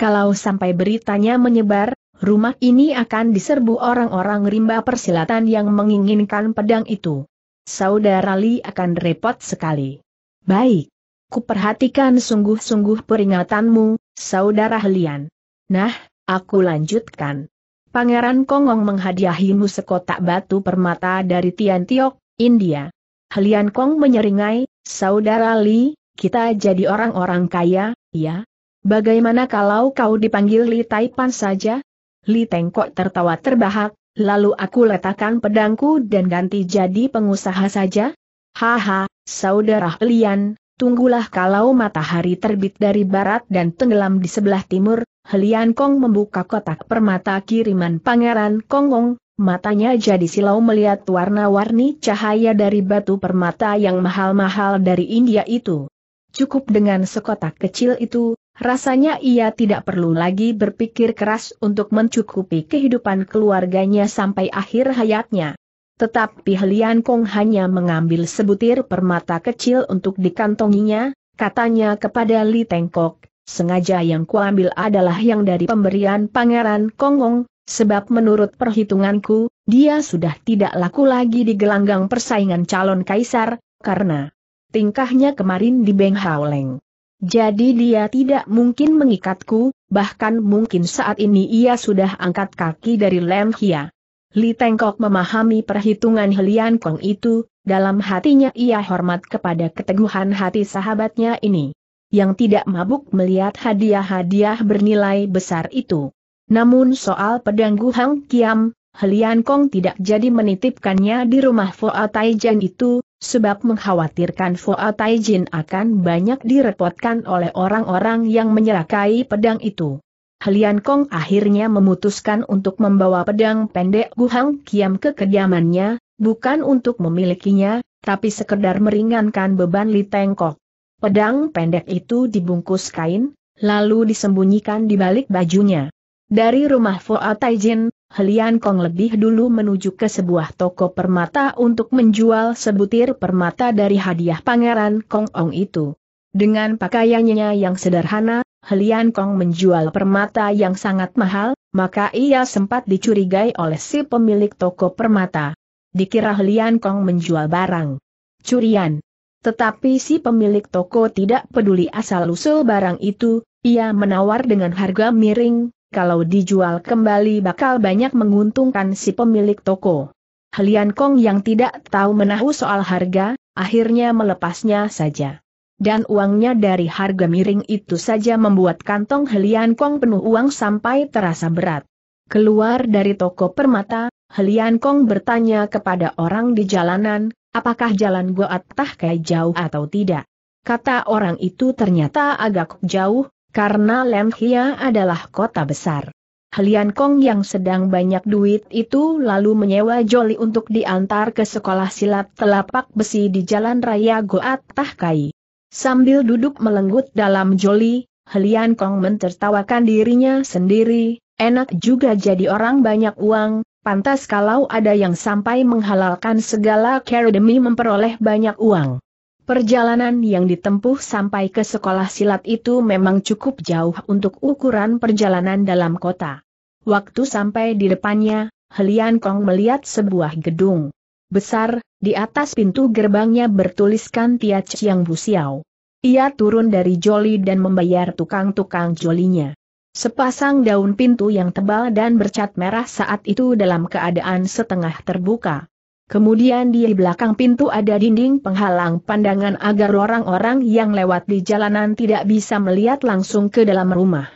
Kalau sampai beritanya menyebar, rumah ini akan diserbu orang-orang rimba persilatan yang menginginkan pedang itu. Saudara Li akan repot sekali. Baik. Kuperhatikan sungguh-sungguh peringatanmu, Saudara Helian. Nah, aku lanjutkan. Pangeran Kongong menghadiahimu sekotak batu permata dari Tian Tiok, India. Helian Kong menyeringai, Saudara Li, kita jadi orang-orang kaya, ya? Bagaimana kalau kau dipanggil Li Taipan saja? Li Tengkok tertawa terbahak, lalu aku letakkan pedangku dan ganti jadi pengusaha saja? Haha, Saudara Helian, tunggulah kalau matahari terbit dari barat dan tenggelam di sebelah timur, Helian Kong membuka kotak permata kiriman Pangeran Kongong, Matanya jadi silau melihat warna-warni cahaya dari batu permata yang mahal-mahal dari India itu. Cukup dengan sekotak kecil itu, rasanya ia tidak perlu lagi berpikir keras untuk mencukupi kehidupan keluarganya sampai akhir hayatnya. Tetapi Helian Kong hanya mengambil sebutir permata kecil untuk dikantonginya, katanya kepada Li Tengkok, sengaja yang kuambil adalah yang dari pemberian Pangeran Kongong, Sebab menurut perhitunganku, dia sudah tidak laku lagi di gelanggang persaingan calon kaisar, karena tingkahnya kemarin di Beng Haoleng. Jadi dia tidak mungkin mengikatku, bahkan mungkin saat ini ia sudah angkat kaki dari Lem Hia. Li Tengkok memahami perhitungan Helian Kong itu, dalam hatinya ia hormat kepada keteguhan hati sahabatnya ini. Yang tidak mabuk melihat hadiah-hadiah bernilai besar itu. Namun soal pedang Guhang Kiam, Helian Kong tidak jadi menitipkannya di rumah Foa Taijin itu, sebab mengkhawatirkan Foa Jin akan banyak direpotkan oleh orang-orang yang menyerakai pedang itu. Helian Kong akhirnya memutuskan untuk membawa pedang pendek Guhang Kiam ke kediamannya, bukan untuk memilikinya, tapi sekedar meringankan beban Li Tengkok. Pedang pendek itu dibungkus kain, lalu disembunyikan di balik bajunya. Dari rumah Foa Taijin, Helian Kong lebih dulu menuju ke sebuah toko permata untuk menjual sebutir permata dari hadiah pangeran Kong Ong itu. Dengan pakaiannya yang sederhana, Helian Kong menjual permata yang sangat mahal, maka ia sempat dicurigai oleh si pemilik toko permata. Dikira Helian Kong menjual barang curian. Tetapi si pemilik toko tidak peduli asal-usul barang itu, ia menawar dengan harga miring, kalau dijual kembali bakal banyak menguntungkan si pemilik toko. Helian Kong yang tidak tahu menahu soal harga, akhirnya melepasnya saja. Dan uangnya dari harga miring itu saja membuat kantong Helian Kong penuh uang sampai terasa berat. Keluar dari toko permata, Helian Kong bertanya kepada orang di jalanan, apakah jalan gua Tah kayak jauh atau tidak. Kata orang itu ternyata agak jauh, karena Lemhia adalah kota besar. Helian Kong yang sedang banyak duit itu lalu menyewa jolly untuk diantar ke sekolah silat telapak besi di Jalan Raya Goat Tahkai. Sambil duduk melenggut dalam jolly, Helian Kong mentertawakan dirinya sendiri, enak juga jadi orang banyak uang, pantas kalau ada yang sampai menghalalkan segala cara demi memperoleh banyak uang. Perjalanan yang ditempuh sampai ke sekolah silat itu memang cukup jauh untuk ukuran perjalanan dalam kota. Waktu sampai di depannya, Helian Kong melihat sebuah gedung besar, di atas pintu gerbangnya bertuliskan Tia Chiang Busiao. Ia turun dari joli dan membayar tukang-tukang jolinya. Sepasang daun pintu yang tebal dan bercat merah saat itu dalam keadaan setengah terbuka. Kemudian di belakang pintu ada dinding penghalang pandangan agar orang-orang yang lewat di jalanan tidak bisa melihat langsung ke dalam rumah.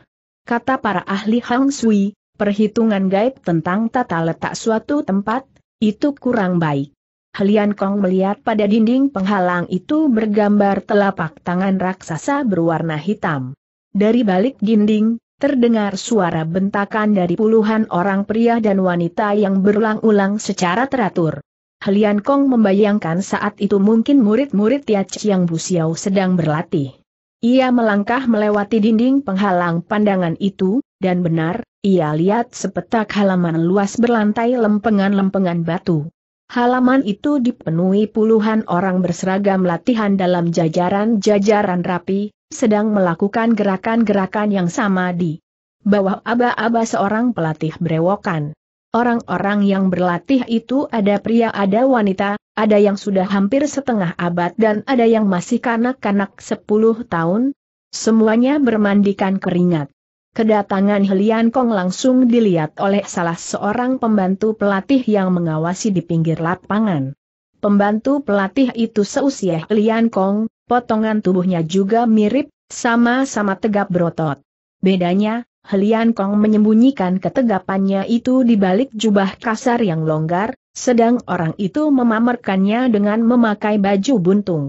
Kata para ahli Hang Sui, perhitungan gaib tentang tata letak suatu tempat, itu kurang baik. Helian Kong melihat pada dinding penghalang itu bergambar telapak tangan raksasa berwarna hitam. Dari balik dinding, Terdengar suara bentakan dari puluhan orang pria dan wanita yang berulang-ulang secara teratur. Helian Kong membayangkan saat itu mungkin murid-murid Tiach yang Busiau sedang berlatih. Ia melangkah melewati dinding penghalang pandangan itu, dan benar, ia lihat sepetak halaman luas berlantai lempengan-lempengan batu. Halaman itu dipenuhi puluhan orang berseragam latihan dalam jajaran-jajaran rapi, sedang melakukan gerakan-gerakan yang sama di bawah aba-aba seorang pelatih berewokan. Orang-orang yang berlatih itu ada pria ada wanita, ada yang sudah hampir setengah abad dan ada yang masih kanak-kanak 10 tahun. Semuanya bermandikan keringat. Kedatangan Helian Kong langsung dilihat oleh salah seorang pembantu pelatih yang mengawasi di pinggir lapangan. Pembantu pelatih itu seusia Helian Kong, potongan tubuhnya juga mirip, sama-sama tegap berotot. Bedanya, Helian Kong menyembunyikan ketegapannya itu di balik jubah kasar yang longgar, sedang orang itu memamerkannya dengan memakai baju buntung.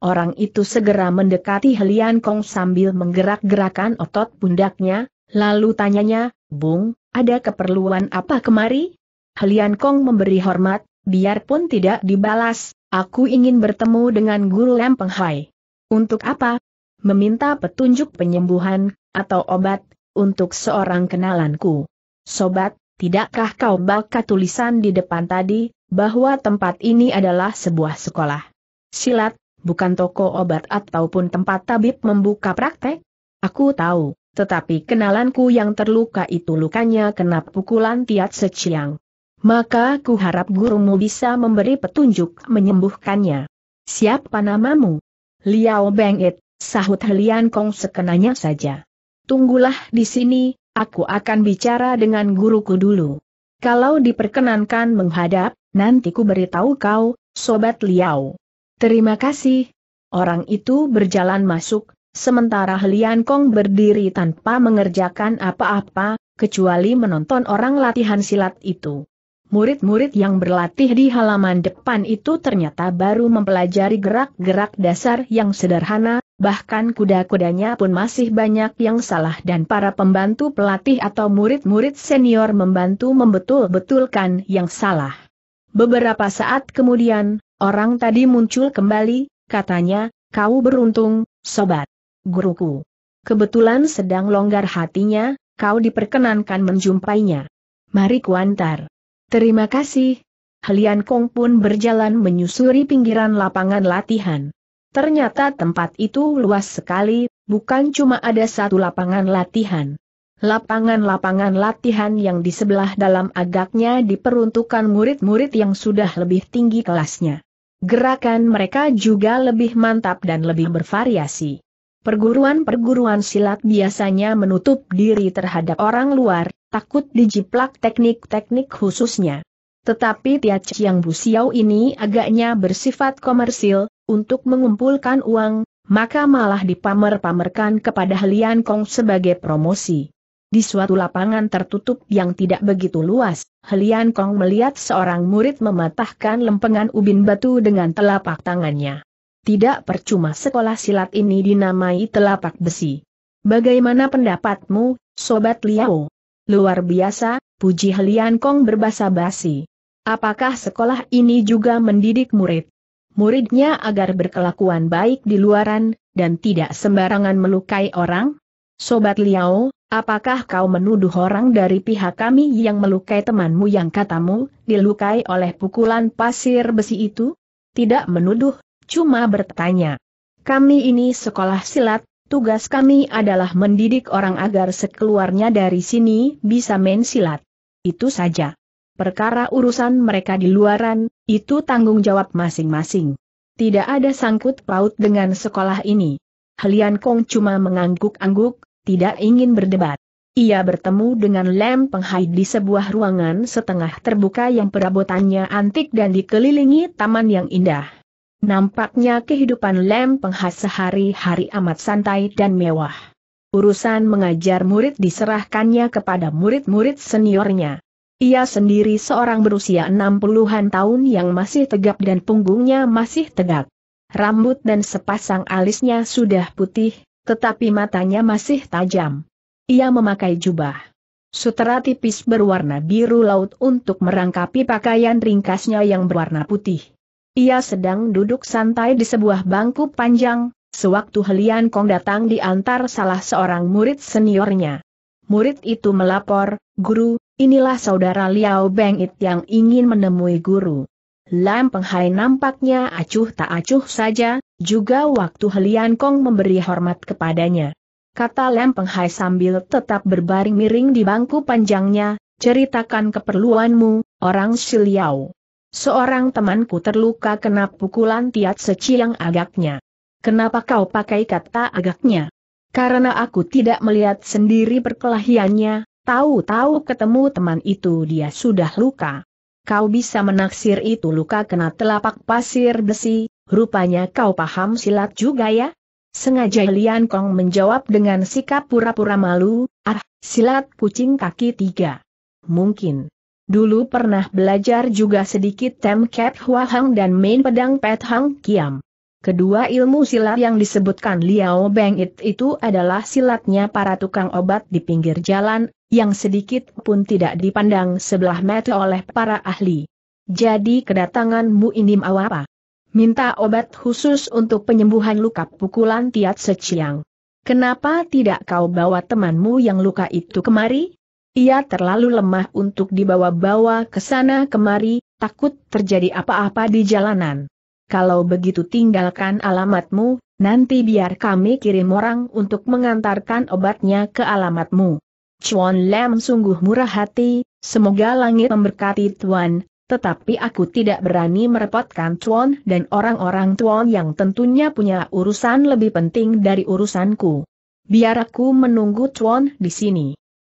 Orang itu segera mendekati Helian Kong sambil menggerak-gerakan otot pundaknya, lalu tanyanya, Bung, ada keperluan apa kemari? Helian Kong memberi hormat, biarpun tidak dibalas, aku ingin bertemu dengan Guru Lempeng Hai. Untuk apa? Meminta petunjuk penyembuhan, atau obat, untuk seorang kenalanku. Sobat, tidakkah kau baca tulisan di depan tadi, bahwa tempat ini adalah sebuah sekolah? Silat, bukan toko obat ataupun tempat tabib membuka praktek? Aku tahu, tetapi kenalanku yang terluka itu lukanya kena pukulan tiat seciang. Maka ku harap gurumu bisa memberi petunjuk menyembuhkannya. Siapa namamu? Liao Bengit, sahut Helian Kong sekenanya saja. Tunggulah di sini, aku akan bicara dengan guruku dulu. Kalau diperkenankan menghadap, nanti ku beritahu kau, Sobat Liao. Terima kasih. Orang itu berjalan masuk, sementara Helian Kong berdiri tanpa mengerjakan apa-apa, kecuali menonton orang latihan silat itu. Murid-murid yang berlatih di halaman depan itu ternyata baru mempelajari gerak-gerak dasar yang sederhana, Bahkan kuda-kudanya pun masih banyak yang salah dan para pembantu pelatih atau murid-murid senior membantu membetul-betulkan yang salah. Beberapa saat kemudian, orang tadi muncul kembali, katanya, kau beruntung, sobat. Guruku. Kebetulan sedang longgar hatinya, kau diperkenankan menjumpainya. Mari kuantar. Terima kasih. Helian Kong pun berjalan menyusuri pinggiran lapangan latihan. Ternyata tempat itu luas sekali, bukan cuma ada satu lapangan latihan. Lapangan-lapangan latihan yang di sebelah dalam agaknya diperuntukkan murid-murid yang sudah lebih tinggi kelasnya. Gerakan mereka juga lebih mantap dan lebih bervariasi. Perguruan-perguruan silat biasanya menutup diri terhadap orang luar, takut dijiplak teknik-teknik khususnya. Tetapi Tia Chiang Busiau ini agaknya bersifat komersil, untuk mengumpulkan uang, maka malah dipamer-pamerkan kepada Lian Kong sebagai promosi. Di suatu lapangan tertutup yang tidak begitu luas, Lian Kong melihat seorang murid mematahkan lempengan ubin batu dengan telapak tangannya. Tidak percuma sekolah silat ini dinamai telapak besi. Bagaimana pendapatmu, Sobat Liao? Luar biasa, puji Lian Kong berbasa basi. Apakah sekolah ini juga mendidik murid? muridnya agar berkelakuan baik di luaran, dan tidak sembarangan melukai orang? Sobat Liao, apakah kau menuduh orang dari pihak kami yang melukai temanmu yang katamu, dilukai oleh pukulan pasir besi itu? Tidak menuduh, cuma bertanya. Kami ini sekolah silat, tugas kami adalah mendidik orang agar sekeluarnya dari sini bisa main silat. Itu saja perkara urusan mereka di luaran, itu tanggung jawab masing-masing. Tidak ada sangkut paut dengan sekolah ini. Helian Kong cuma mengangguk-angguk, tidak ingin berdebat. Ia bertemu dengan Lem Penghai di sebuah ruangan setengah terbuka yang perabotannya antik dan dikelilingi taman yang indah. Nampaknya kehidupan Lem Penghai sehari-hari amat santai dan mewah. Urusan mengajar murid diserahkannya kepada murid-murid seniornya. Ia sendiri seorang berusia 60-an tahun yang masih tegap dan punggungnya masih tegak. Rambut dan sepasang alisnya sudah putih, tetapi matanya masih tajam. Ia memakai jubah. Sutera tipis berwarna biru laut untuk merangkapi pakaian ringkasnya yang berwarna putih. Ia sedang duduk santai di sebuah bangku panjang, sewaktu Helian Kong datang diantar salah seorang murid seniornya. Murid itu melapor, Guru, Inilah saudara Liao Bengit yang ingin menemui guru. Lam Penghai nampaknya acuh tak acuh saja, juga waktu Helian Kong memberi hormat kepadanya. Kata Lam Penghai sambil tetap berbaring miring di bangku panjangnya, ceritakan keperluanmu, orang Siliau. Seorang temanku terluka kena pukulan tiat seci yang agaknya. Kenapa kau pakai kata agaknya? Karena aku tidak melihat sendiri perkelahiannya, Tahu-tahu ketemu teman itu dia sudah luka. Kau bisa menaksir itu luka kena telapak pasir besi, rupanya kau paham silat juga ya? Sengaja Lian Kong menjawab dengan sikap pura-pura malu, ah, silat kucing kaki tiga. Mungkin. Dulu pernah belajar juga sedikit Tem kep Hua Hang dan main pedang Pet Hang Kiam. Kedua ilmu silat yang disebutkan Liao Beng itu adalah silatnya para tukang obat di pinggir jalan, yang sedikit pun tidak dipandang sebelah mata oleh para ahli. Jadi kedatanganmu ini mau apa? Minta obat khusus untuk penyembuhan luka pukulan Tiat Seciang. Kenapa tidak kau bawa temanmu yang luka itu kemari? Ia terlalu lemah untuk dibawa-bawa ke sana kemari, takut terjadi apa-apa di jalanan. Kalau begitu tinggalkan alamatmu, nanti biar kami kirim orang untuk mengantarkan obatnya ke alamatmu. Chuan Lam sungguh murah hati, semoga langit memberkati Tuan, tetapi aku tidak berani merepotkan Tuan dan orang-orang Tuan yang tentunya punya urusan lebih penting dari urusanku. Biar aku menunggu Tuan di sini.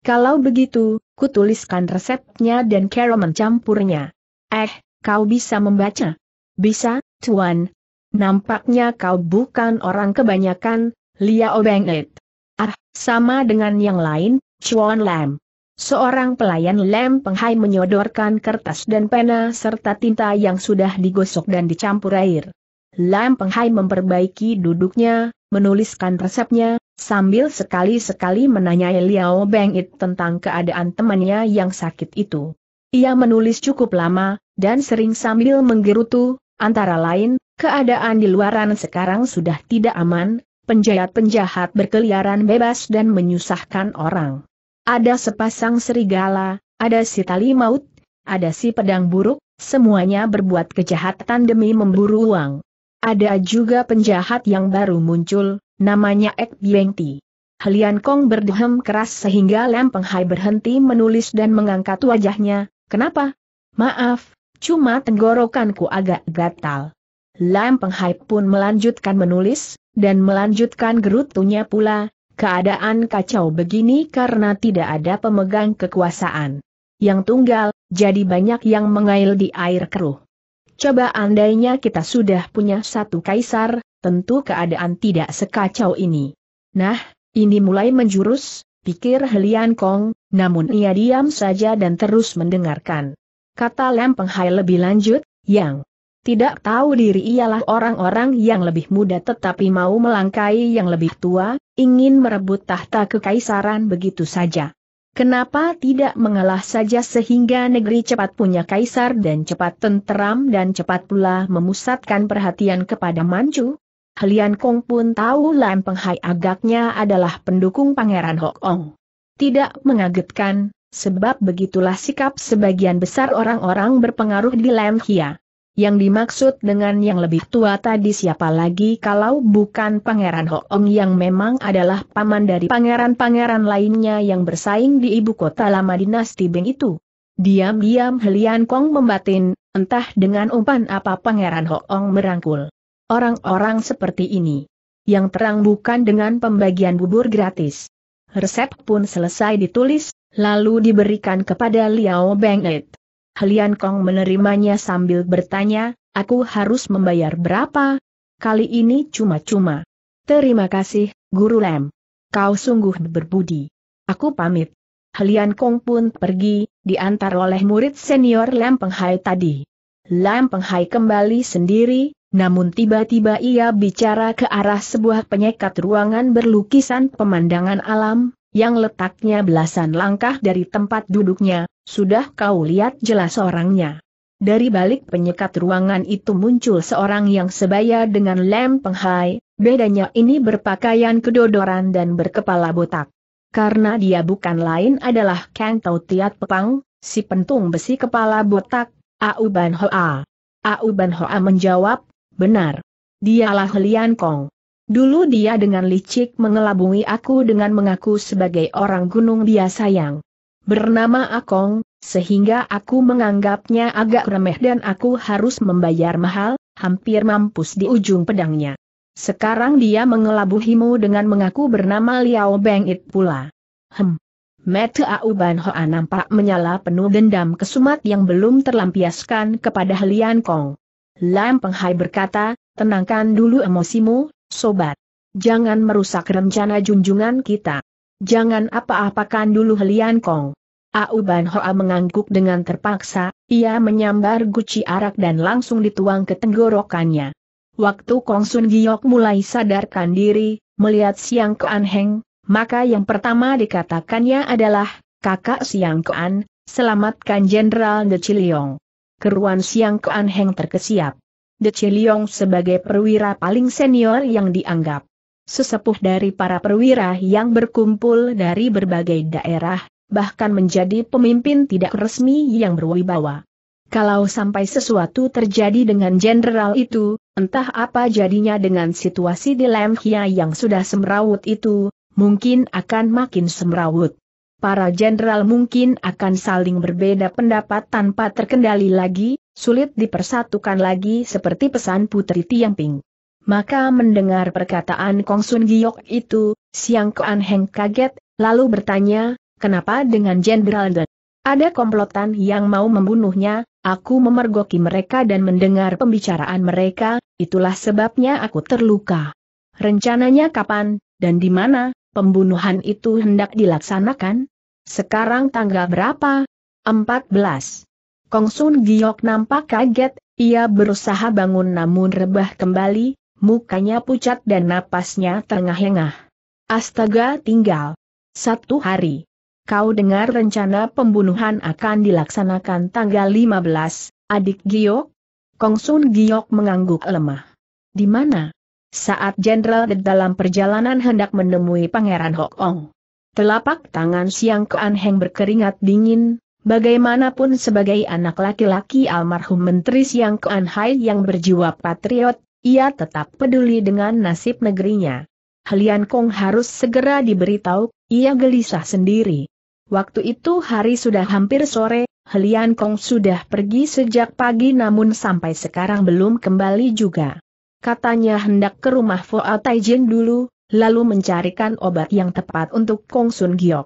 Kalau begitu, kutuliskan resepnya dan Carol mencampurnya. Eh, kau bisa membaca? Bisa, Tuan. Nampaknya kau bukan orang kebanyakan, Lia Obenget. Ah, sama dengan yang lain, Chuan Lam. Seorang pelayan Lem Penghai menyodorkan kertas dan pena serta tinta yang sudah digosok dan dicampur air. Lam Penghai memperbaiki duduknya, menuliskan resepnya, sambil sekali-sekali menanyai Liao Bengit tentang keadaan temannya yang sakit itu. Ia menulis cukup lama, dan sering sambil menggerutu, antara lain, keadaan di luaran sekarang sudah tidak aman, penjahat-penjahat berkeliaran bebas dan menyusahkan orang. Ada sepasang serigala, ada si tali maut, ada si pedang buruk, semuanya berbuat kejahatan demi memburu uang. Ada juga penjahat yang baru muncul, namanya Ek Biengti. Helian Kong berdehem keras sehingga Lam Penghai berhenti menulis dan mengangkat wajahnya, kenapa? Maaf, cuma tenggorokanku agak gatal. Lam Penghai pun melanjutkan menulis, dan melanjutkan gerutunya pula, Keadaan kacau begini karena tidak ada pemegang kekuasaan. Yang tunggal, jadi banyak yang mengail di air keruh. Coba andainya kita sudah punya satu kaisar, tentu keadaan tidak sekacau ini. Nah, ini mulai menjurus, pikir Helian Kong, namun ia diam saja dan terus mendengarkan. Kata Lem Hai lebih lanjut, yang tidak tahu diri ialah orang-orang yang lebih muda tetapi mau melangkai yang lebih tua, ingin merebut tahta kekaisaran begitu saja. Kenapa tidak mengalah saja sehingga negeri cepat punya kaisar dan cepat tenteram dan cepat pula memusatkan perhatian kepada Manchu? Helian Kong pun tahu Lam Penghai agaknya adalah pendukung Pangeran Hok Ong. Tidak mengagetkan, sebab begitulah sikap sebagian besar orang-orang berpengaruh di Lam Hia. Yang dimaksud dengan yang lebih tua tadi siapa lagi kalau bukan Pangeran Hoong yang memang adalah paman dari pangeran-pangeran lainnya yang bersaing di ibu kota lama dinasti Beng itu. Diam-diam Helian Kong membatin, entah dengan umpan apa Pangeran Hoong merangkul. Orang-orang seperti ini. Yang terang bukan dengan pembagian bubur gratis. Resep pun selesai ditulis, lalu diberikan kepada Liao It. Helian Kong menerimanya sambil bertanya, aku harus membayar berapa? Kali ini cuma-cuma. Terima kasih, Guru Lem. Kau sungguh berbudi. Aku pamit. Helian Kong pun pergi, diantar oleh murid senior Lem Penghai tadi. Lam Penghai kembali sendiri, namun tiba-tiba ia bicara ke arah sebuah penyekat ruangan berlukisan pemandangan alam, yang letaknya belasan langkah dari tempat duduknya, sudah kau lihat jelas orangnya. Dari balik penyekat ruangan itu muncul seorang yang sebaya dengan lem penghai, bedanya ini berpakaian kedodoran dan berkepala botak. Karena dia bukan lain adalah Kang Tau Tiat Pepang, si pentung besi kepala botak, Auban Hoa. Auban Hoa menjawab, benar. Dialah Lian Kong. Dulu dia dengan licik mengelabui aku dengan mengaku sebagai orang gunung biasa yang bernama Akong, sehingga aku menganggapnya agak remeh dan aku harus membayar mahal, hampir mampus di ujung pedangnya. Sekarang dia mengelabuhimu dengan mengaku bernama Liao Beng It pula. Hem. Mete Auban Hoa nampak menyala penuh dendam kesumat yang belum terlampiaskan kepada Lian Kong. Lam Penghai berkata, tenangkan dulu emosimu, sobat. Jangan merusak rencana junjungan kita. Jangan apa-apakan dulu Helian Kong. Au Ban Hoa mengangguk dengan terpaksa, ia menyambar guci arak dan langsung dituang ke tenggorokannya. Waktu Kong Sun Giok mulai sadarkan diri, melihat Siang Kean Heng, maka yang pertama dikatakannya adalah, kakak Siang Kean, selamatkan Jenderal De Chiliong. Keruan Siang Kean Heng terkesiap. De Chiliong sebagai perwira paling senior yang dianggap sesepuh dari para perwira yang berkumpul dari berbagai daerah, bahkan menjadi pemimpin tidak resmi yang berwibawa. Kalau sampai sesuatu terjadi dengan jenderal itu, entah apa jadinya dengan situasi di Lemhia yang sudah semrawut itu, mungkin akan makin semrawut. Para jenderal mungkin akan saling berbeda pendapat tanpa terkendali lagi, sulit dipersatukan lagi seperti pesan Putri Tiangping. Maka mendengar perkataan Kong Sun Giok itu, Siang Kuan Heng kaget, lalu bertanya, kenapa dengan Jenderal Den? Ada komplotan yang mau membunuhnya, aku memergoki mereka dan mendengar pembicaraan mereka, itulah sebabnya aku terluka. Rencananya kapan, dan di mana, pembunuhan itu hendak dilaksanakan? Sekarang tanggal berapa? 14. Kong Sun Giok nampak kaget, ia berusaha bangun namun rebah kembali, mukanya pucat dan napasnya tengah engah Astaga tinggal. Satu hari. Kau dengar rencana pembunuhan akan dilaksanakan tanggal 15, adik Giok? Kong Sun Giok mengangguk lemah. Di mana? Saat Jenderal dalam perjalanan hendak menemui Pangeran Hok Ong. Telapak tangan Siang Kuan Heng berkeringat dingin, Bagaimanapun sebagai anak laki-laki almarhum Menteri Siang Kuan Hai yang berjiwa patriot, ia tetap peduli dengan nasib negerinya. Helian Kong harus segera diberitahu, ia gelisah sendiri. Waktu itu hari sudah hampir sore, Helian Kong sudah pergi sejak pagi namun sampai sekarang belum kembali juga. Katanya hendak ke rumah Fuad Taijin dulu, lalu mencarikan obat yang tepat untuk Kong Sun Giok.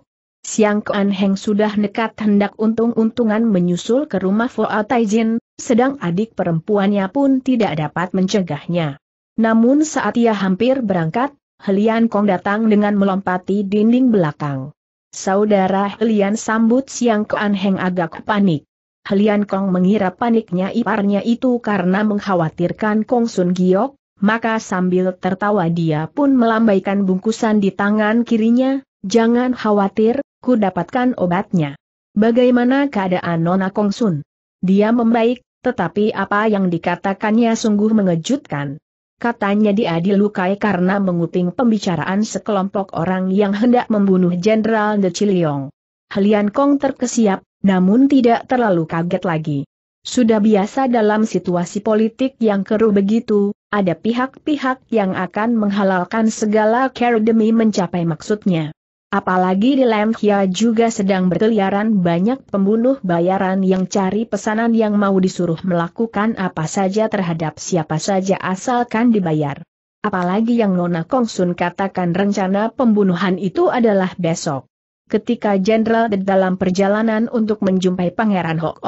Siang Kuan Heng sudah nekat hendak untung-untungan menyusul ke rumah Fuad Taijin, sedang adik perempuannya pun tidak dapat mencegahnya. Namun saat ia hampir berangkat, Helian Kong datang dengan melompati dinding belakang. Saudara Helian sambut Siang Kuan Heng agak panik. Helian Kong mengira paniknya iparnya itu karena mengkhawatirkan Kong Sun Giok, maka sambil tertawa dia pun melambaikan bungkusan di tangan kirinya, Jangan khawatir, ku dapatkan obatnya. Bagaimana keadaan Nona Kongsun? Dia membaik, tetapi apa yang dikatakannya sungguh mengejutkan. Katanya dia dilukai karena menguping pembicaraan sekelompok orang yang hendak membunuh Jenderal De Chiliong. Helian Kong terkesiap, namun tidak terlalu kaget lagi. Sudah biasa dalam situasi politik yang keruh begitu, ada pihak-pihak yang akan menghalalkan segala cara demi mencapai maksudnya. Apalagi di Lemhia juga sedang berkeliaran banyak pembunuh bayaran yang cari pesanan yang mau disuruh melakukan apa saja terhadap siapa saja asalkan dibayar. Apalagi yang Nona Kongsun katakan rencana pembunuhan itu adalah besok. Ketika Jenderal dalam perjalanan untuk menjumpai Pangeran Hok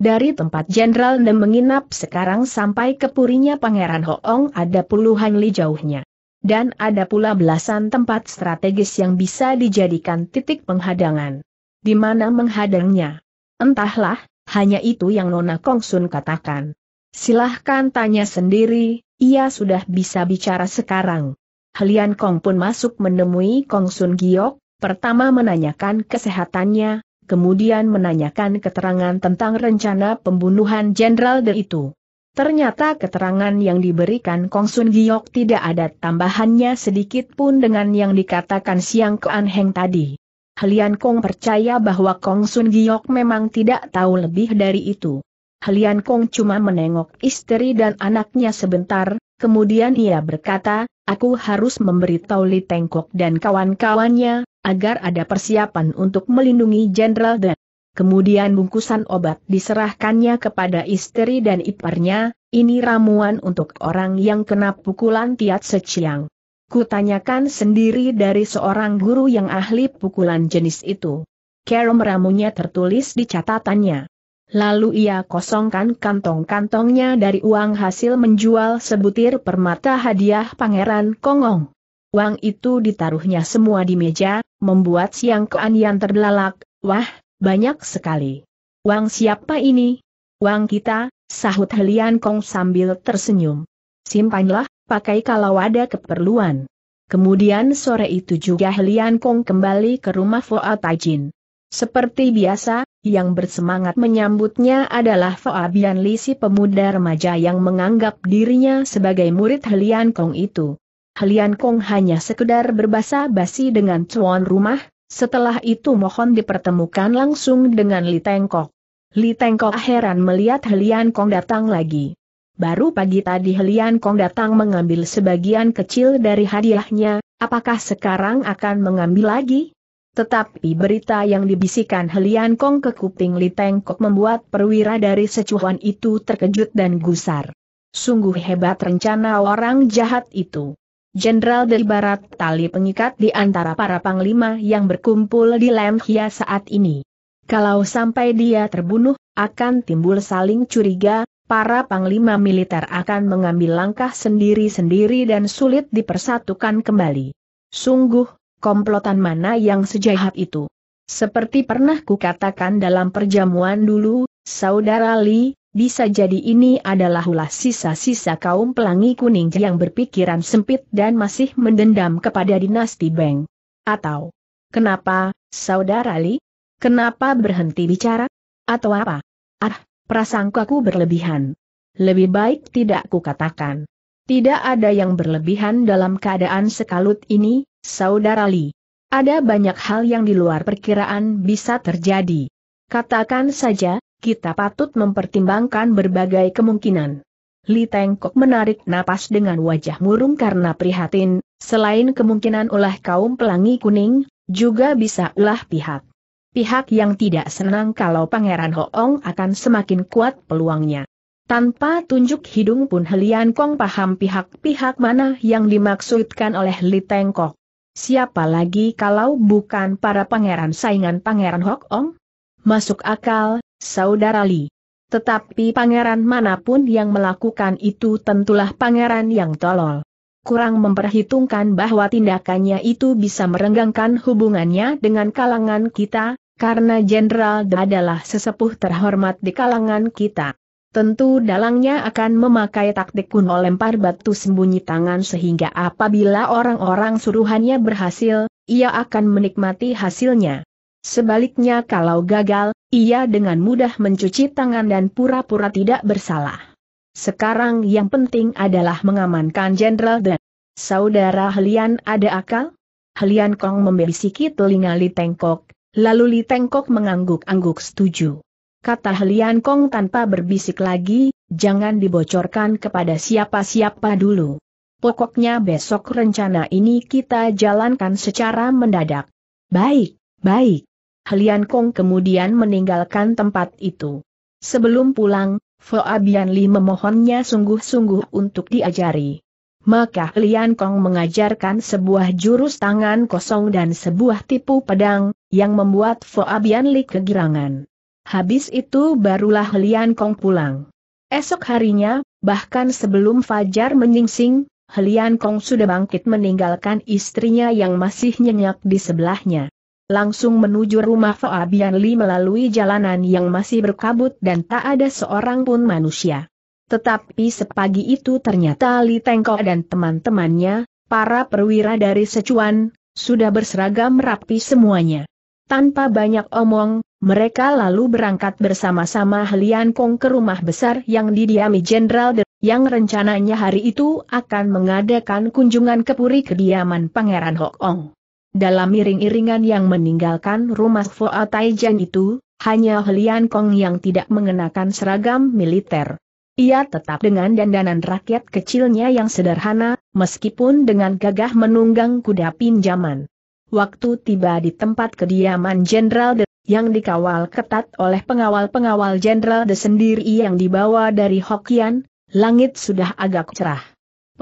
Dari tempat Jenderal Dan menginap sekarang sampai ke purinya Pangeran Hoong ada puluhan li jauhnya dan ada pula belasan tempat strategis yang bisa dijadikan titik penghadangan. Di mana menghadangnya? Entahlah, hanya itu yang Nona Kongsun katakan. Silahkan tanya sendiri, ia sudah bisa bicara sekarang. Helian Kong pun masuk menemui Kongsun Giok, pertama menanyakan kesehatannya, kemudian menanyakan keterangan tentang rencana pembunuhan Jenderal De itu. Ternyata keterangan yang diberikan Kong Sun Giok tidak ada tambahannya sedikit pun dengan yang dikatakan Siang Kuan Heng tadi. Helian Kong percaya bahwa Kong Sun Giok memang tidak tahu lebih dari itu. Helian Kong cuma menengok istri dan anaknya sebentar, kemudian ia berkata, aku harus memberitahu Li Tengkok dan kawan-kawannya, agar ada persiapan untuk melindungi Jenderal Dan kemudian bungkusan obat diserahkannya kepada istri dan iparnya, ini ramuan untuk orang yang kena pukulan tiat seciang. Kutanyakan sendiri dari seorang guru yang ahli pukulan jenis itu. Kerom ramunya tertulis di catatannya. Lalu ia kosongkan kantong-kantongnya dari uang hasil menjual sebutir permata hadiah Pangeran Kongong. Uang itu ditaruhnya semua di meja, membuat Siang keanian terbelalak, wah, banyak sekali. Wang siapa ini? Wang kita, sahut Helian Kong sambil tersenyum. Simpanlah, pakai kalau ada keperluan. Kemudian sore itu juga Helian Kong kembali ke rumah Foa Tajin. Seperti biasa, yang bersemangat menyambutnya adalah Foa Bian Li si pemuda remaja yang menganggap dirinya sebagai murid Helian Kong itu. Helian Kong hanya sekedar berbasa basi dengan cuan rumah, setelah itu mohon dipertemukan langsung dengan Li Tengkok. Li Tengkok heran melihat Helian Kong datang lagi. Baru pagi tadi Helian Kong datang mengambil sebagian kecil dari hadiahnya, apakah sekarang akan mengambil lagi? Tetapi berita yang dibisikkan Helian Kong ke kuping Li Tengkok membuat perwira dari secuhan itu terkejut dan gusar. Sungguh hebat rencana orang jahat itu. Jenderal dari Barat tali pengikat di antara para panglima yang berkumpul di Lemhia saat ini. Kalau sampai dia terbunuh, akan timbul saling curiga, para panglima militer akan mengambil langkah sendiri-sendiri dan sulit dipersatukan kembali. Sungguh, komplotan mana yang sejahat itu? Seperti pernah kukatakan dalam perjamuan dulu, Saudara Li, bisa jadi ini adalah ulah sisa-sisa kaum pelangi kuning yang berpikiran sempit dan masih mendendam kepada dinasti Beng. Atau, kenapa, saudara Li? Kenapa berhenti bicara? Atau apa? Ah, prasangkaku berlebihan. Lebih baik tidak kukatakan. Tidak ada yang berlebihan dalam keadaan sekalut ini, saudara Li. Ada banyak hal yang di luar perkiraan bisa terjadi. Katakan saja, kita patut mempertimbangkan berbagai kemungkinan. Li Tengkok menarik napas dengan wajah murung karena prihatin, selain kemungkinan ulah kaum pelangi kuning, juga bisa ulah pihak. Pihak yang tidak senang kalau Pangeran Hoong akan semakin kuat peluangnya. Tanpa tunjuk hidung pun Helian Kong paham pihak-pihak mana yang dimaksudkan oleh Li Tengkok. Siapa lagi kalau bukan para pangeran saingan Pangeran Hoong? Masuk akal, Saudara Li. Tetapi pangeran manapun yang melakukan itu tentulah pangeran yang tolol. Kurang memperhitungkan bahwa tindakannya itu bisa merenggangkan hubungannya dengan kalangan kita, karena jenderal adalah sesepuh terhormat di kalangan kita. Tentu dalangnya akan memakai taktik kuno lempar batu sembunyi tangan sehingga apabila orang-orang suruhannya berhasil, ia akan menikmati hasilnya. Sebaliknya kalau gagal, ia dengan mudah mencuci tangan dan pura-pura tidak bersalah. Sekarang yang penting adalah mengamankan Jenderal Dan. Saudara Helian ada akal? Helian Kong membisiki telinga Li Tengkok, lalu Li Tengkok mengangguk-angguk setuju. Kata Helian Kong tanpa berbisik lagi, jangan dibocorkan kepada siapa-siapa dulu. Pokoknya besok rencana ini kita jalankan secara mendadak. Baik, baik. Helian Kong kemudian meninggalkan tempat itu. Sebelum pulang, Abian Li memohonnya sungguh-sungguh untuk diajari. Maka Helian Kong mengajarkan sebuah jurus tangan kosong dan sebuah tipu pedang, yang membuat Abian Li kegirangan. Habis itu barulah Helian Kong pulang. Esok harinya, bahkan sebelum Fajar menyingsing, Helian Kong sudah bangkit meninggalkan istrinya yang masih nyenyak di sebelahnya langsung menuju rumah Fabian Li melalui jalanan yang masih berkabut dan tak ada seorang pun manusia. Tetapi sepagi itu ternyata Li Tengko dan teman-temannya, para perwira dari Secuan, sudah berseragam rapi semuanya. Tanpa banyak omong, mereka lalu berangkat bersama-sama Helian Kong ke rumah besar yang didiami Jenderal De yang rencananya hari itu akan mengadakan kunjungan ke puri kediaman Pangeran Hok Ong. Dalam iring-iringan yang meninggalkan rumah Foa Taijan itu, hanya Helian Kong yang tidak mengenakan seragam militer. Ia tetap dengan dandanan rakyat kecilnya yang sederhana, meskipun dengan gagah menunggang kuda pinjaman. Waktu tiba di tempat kediaman Jenderal De, yang dikawal ketat oleh pengawal-pengawal Jenderal De sendiri yang dibawa dari Hokian, langit sudah agak cerah.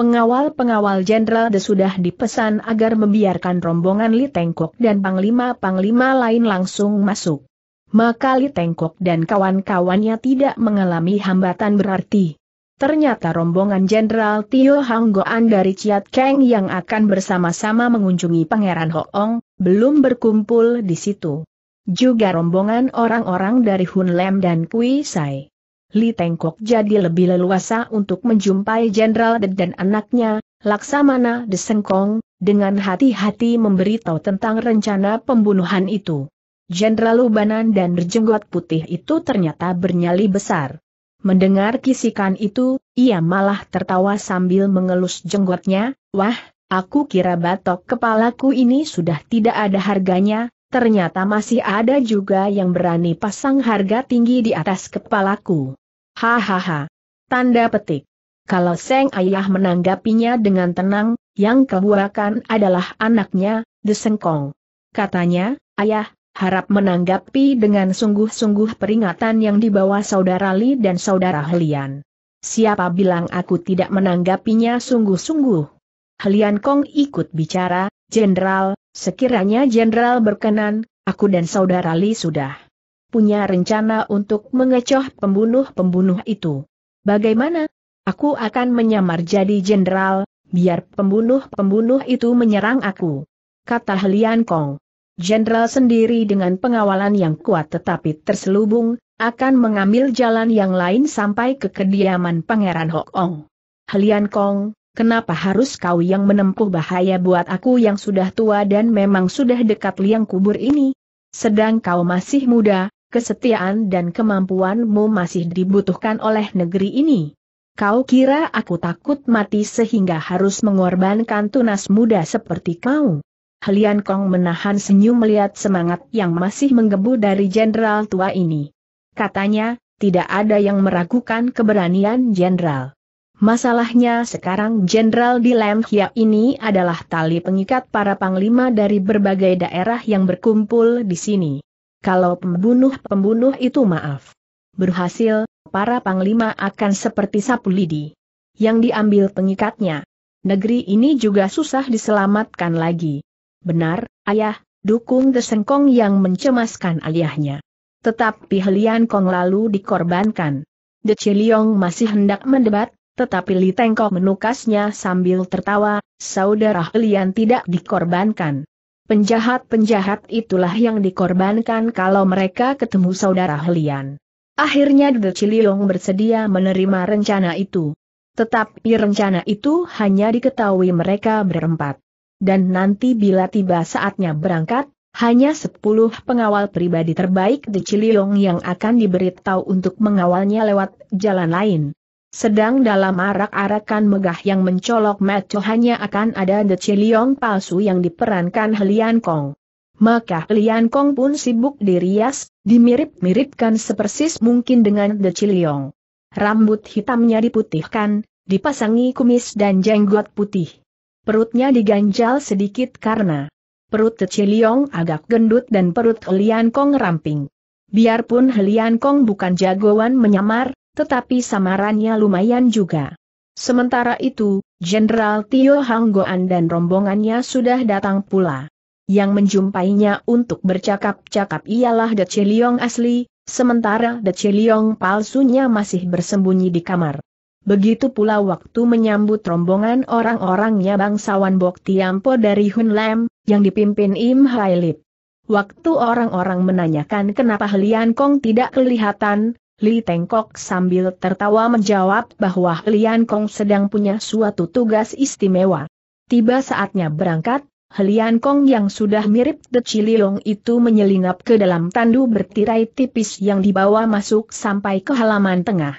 Pengawal-pengawal Jenderal De sudah dipesan agar membiarkan rombongan Li Tengkok dan panglima-panglima lain langsung masuk. Maka Li Tengkok dan kawan-kawannya tidak mengalami hambatan berarti. Ternyata rombongan Jenderal Tio Hanggoan dari Chiat Keng yang akan bersama-sama mengunjungi Pangeran Hoong, belum berkumpul di situ. Juga rombongan orang-orang dari Hun Lem dan Kui Sai. Li Tengkok jadi lebih leluasa untuk menjumpai Jenderal Ded dan anaknya, Laksamana Desengkong, dengan hati-hati memberitahu tentang rencana pembunuhan itu. Jenderal Lubanan dan Rejenggot putih itu ternyata bernyali besar. Mendengar kisikan itu, ia malah tertawa sambil mengelus jenggotnya, wah, aku kira batok kepalaku ini sudah tidak ada harganya, ternyata masih ada juga yang berani pasang harga tinggi di atas kepalaku. Hahaha. Tanda petik. Kalau Seng Ayah menanggapinya dengan tenang, yang kebuakan adalah anaknya, the Desengkong. Katanya, Ayah, harap menanggapi dengan sungguh-sungguh peringatan yang dibawa saudara Li dan saudara Helian. Siapa bilang aku tidak menanggapinya sungguh-sungguh? Helian Kong ikut bicara, Jenderal, sekiranya Jenderal berkenan, aku dan saudara Li sudah punya rencana untuk mengecoh pembunuh-pembunuh itu. Bagaimana? Aku akan menyamar jadi jenderal, biar pembunuh-pembunuh itu menyerang aku. Kata Helian Kong. Jenderal sendiri dengan pengawalan yang kuat tetapi terselubung, akan mengambil jalan yang lain sampai ke kediaman Pangeran Hok Ong. Helian Kong, kenapa harus kau yang menempuh bahaya buat aku yang sudah tua dan memang sudah dekat liang kubur ini? Sedang kau masih muda, kesetiaan dan kemampuanmu masih dibutuhkan oleh negeri ini. Kau kira aku takut mati sehingga harus mengorbankan tunas muda seperti kau? Helian Kong menahan senyum melihat semangat yang masih menggebu dari jenderal tua ini. Katanya, tidak ada yang meragukan keberanian jenderal. Masalahnya sekarang Jenderal di Lemhia ini adalah tali pengikat para panglima dari berbagai daerah yang berkumpul di sini. Kalau pembunuh-pembunuh itu maaf. Berhasil, para panglima akan seperti sapu lidi. Yang diambil pengikatnya. Negeri ini juga susah diselamatkan lagi. Benar, ayah, dukung Desengkong yang mencemaskan ayahnya. Tetapi Helian Kong lalu dikorbankan. De Ciliong masih hendak mendebat, tetapi Li Tengko menukasnya sambil tertawa, saudara Helian tidak dikorbankan. Penjahat-penjahat itulah yang dikorbankan kalau mereka ketemu saudara Helian. Akhirnya Dede Ciliong bersedia menerima rencana itu. Tetapi rencana itu hanya diketahui mereka berempat. Dan nanti bila tiba saatnya berangkat, hanya sepuluh pengawal pribadi terbaik di Ciliong yang akan diberitahu untuk mengawalnya lewat jalan lain. Sedang dalam arak-arakan megah yang mencolok mata hanya akan ada The Chiliong palsu yang diperankan Helian Kong. Maka Helian Kong pun sibuk dirias, dimirip-miripkan sepersis mungkin dengan The Chiliong. Rambut hitamnya diputihkan, dipasangi kumis dan jenggot putih. Perutnya diganjal sedikit karena perut The Chiliong agak gendut dan perut Helian Kong ramping. Biarpun Helian Kong bukan jagoan menyamar, tetapi samarannya lumayan juga. Sementara itu, Jenderal Tio Hanggoan dan rombongannya sudah datang pula. Yang menjumpainya untuk bercakap-cakap ialah De Chiliong asli, sementara De Chiliong palsunya masih bersembunyi di kamar. Begitu pula waktu menyambut rombongan orang-orangnya bangsawan Bok Tiampo dari Hun Lam, yang dipimpin Im Hai Waktu orang-orang menanyakan kenapa Lian Kong tidak kelihatan, Li Tengkok sambil tertawa menjawab bahwa Helian Kong sedang punya suatu tugas istimewa. Tiba saatnya berangkat, Helian Kong yang sudah mirip The Chiliong itu menyelinap ke dalam tandu bertirai tipis yang dibawa masuk sampai ke halaman tengah.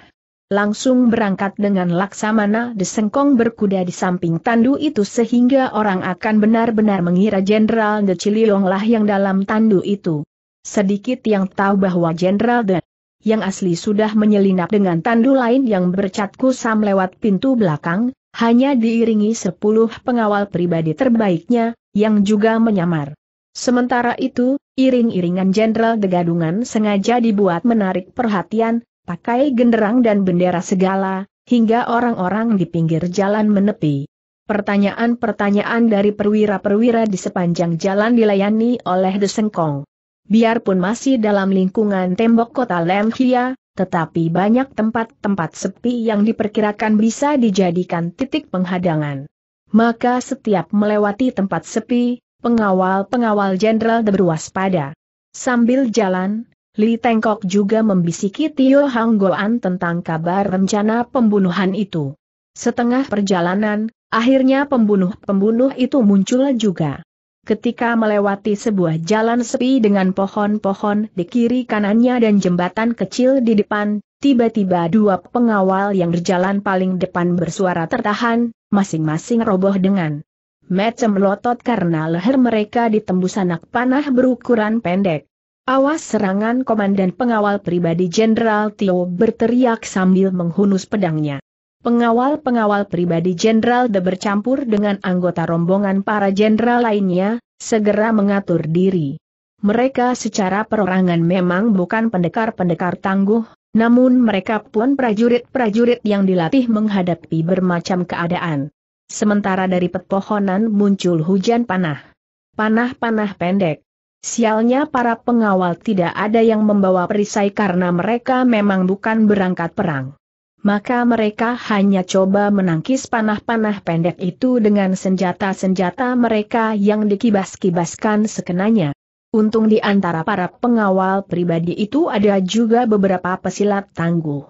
Langsung berangkat dengan Laksamana Sengkong berkuda di samping tandu itu sehingga orang akan benar-benar mengira Jenderal The Chiliong lah yang dalam tandu itu. Sedikit yang tahu bahwa Jenderal The yang asli sudah menyelinap dengan tandu lain yang bercat kusam lewat pintu belakang, hanya diiringi sepuluh pengawal pribadi terbaiknya, yang juga menyamar. Sementara itu, iring-iringan Jenderal Degadungan sengaja dibuat menarik perhatian, pakai genderang dan bendera segala, hingga orang-orang di pinggir jalan menepi. Pertanyaan-pertanyaan dari perwira-perwira di sepanjang jalan dilayani oleh Desengkong biarpun masih dalam lingkungan tembok kota Lemhia, tetapi banyak tempat-tempat sepi yang diperkirakan bisa dijadikan titik penghadangan. Maka setiap melewati tempat sepi, pengawal-pengawal jenderal berwaspada. Sambil jalan, Li Tengkok juga membisiki Tio Hang Goan tentang kabar rencana pembunuhan itu. Setengah perjalanan, akhirnya pembunuh-pembunuh itu muncul juga. Ketika melewati sebuah jalan sepi dengan pohon-pohon di kiri kanannya dan jembatan kecil di depan, tiba-tiba dua pengawal yang berjalan paling depan bersuara tertahan, masing-masing roboh dengan macam melotot karena leher mereka ditembus anak panah berukuran pendek. Awas serangan komandan pengawal pribadi Jenderal Tio berteriak sambil menghunus pedangnya. Pengawal-pengawal pribadi Jenderal De bercampur dengan anggota rombongan para jenderal lainnya, segera mengatur diri. Mereka secara perorangan memang bukan pendekar-pendekar tangguh, namun mereka pun prajurit-prajurit yang dilatih menghadapi bermacam keadaan. Sementara dari pepohonan muncul hujan panah. Panah-panah pendek. Sialnya para pengawal tidak ada yang membawa perisai karena mereka memang bukan berangkat perang maka mereka hanya coba menangkis panah-panah pendek itu dengan senjata-senjata mereka yang dikibas-kibaskan sekenanya. Untung di antara para pengawal pribadi itu ada juga beberapa pesilat tangguh.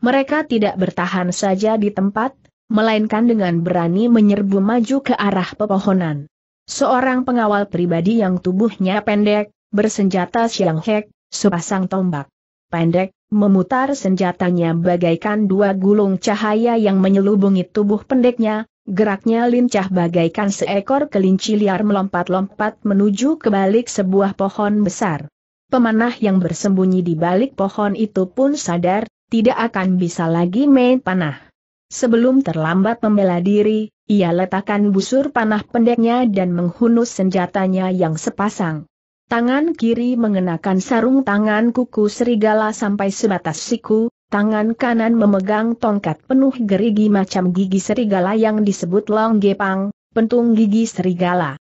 Mereka tidak bertahan saja di tempat, melainkan dengan berani menyerbu maju ke arah pepohonan. Seorang pengawal pribadi yang tubuhnya pendek, bersenjata siang hek, sepasang tombak pendek, memutar senjatanya bagaikan dua gulung cahaya yang menyelubungi tubuh pendeknya, geraknya lincah bagaikan seekor kelinci liar melompat-lompat menuju ke balik sebuah pohon besar. Pemanah yang bersembunyi di balik pohon itu pun sadar, tidak akan bisa lagi main panah. Sebelum terlambat membela diri, ia letakkan busur panah pendeknya dan menghunus senjatanya yang sepasang. Tangan kiri mengenakan sarung tangan kuku serigala sampai sebatas siku, tangan kanan memegang tongkat penuh gerigi macam gigi serigala yang disebut long gepang, pentung gigi serigala.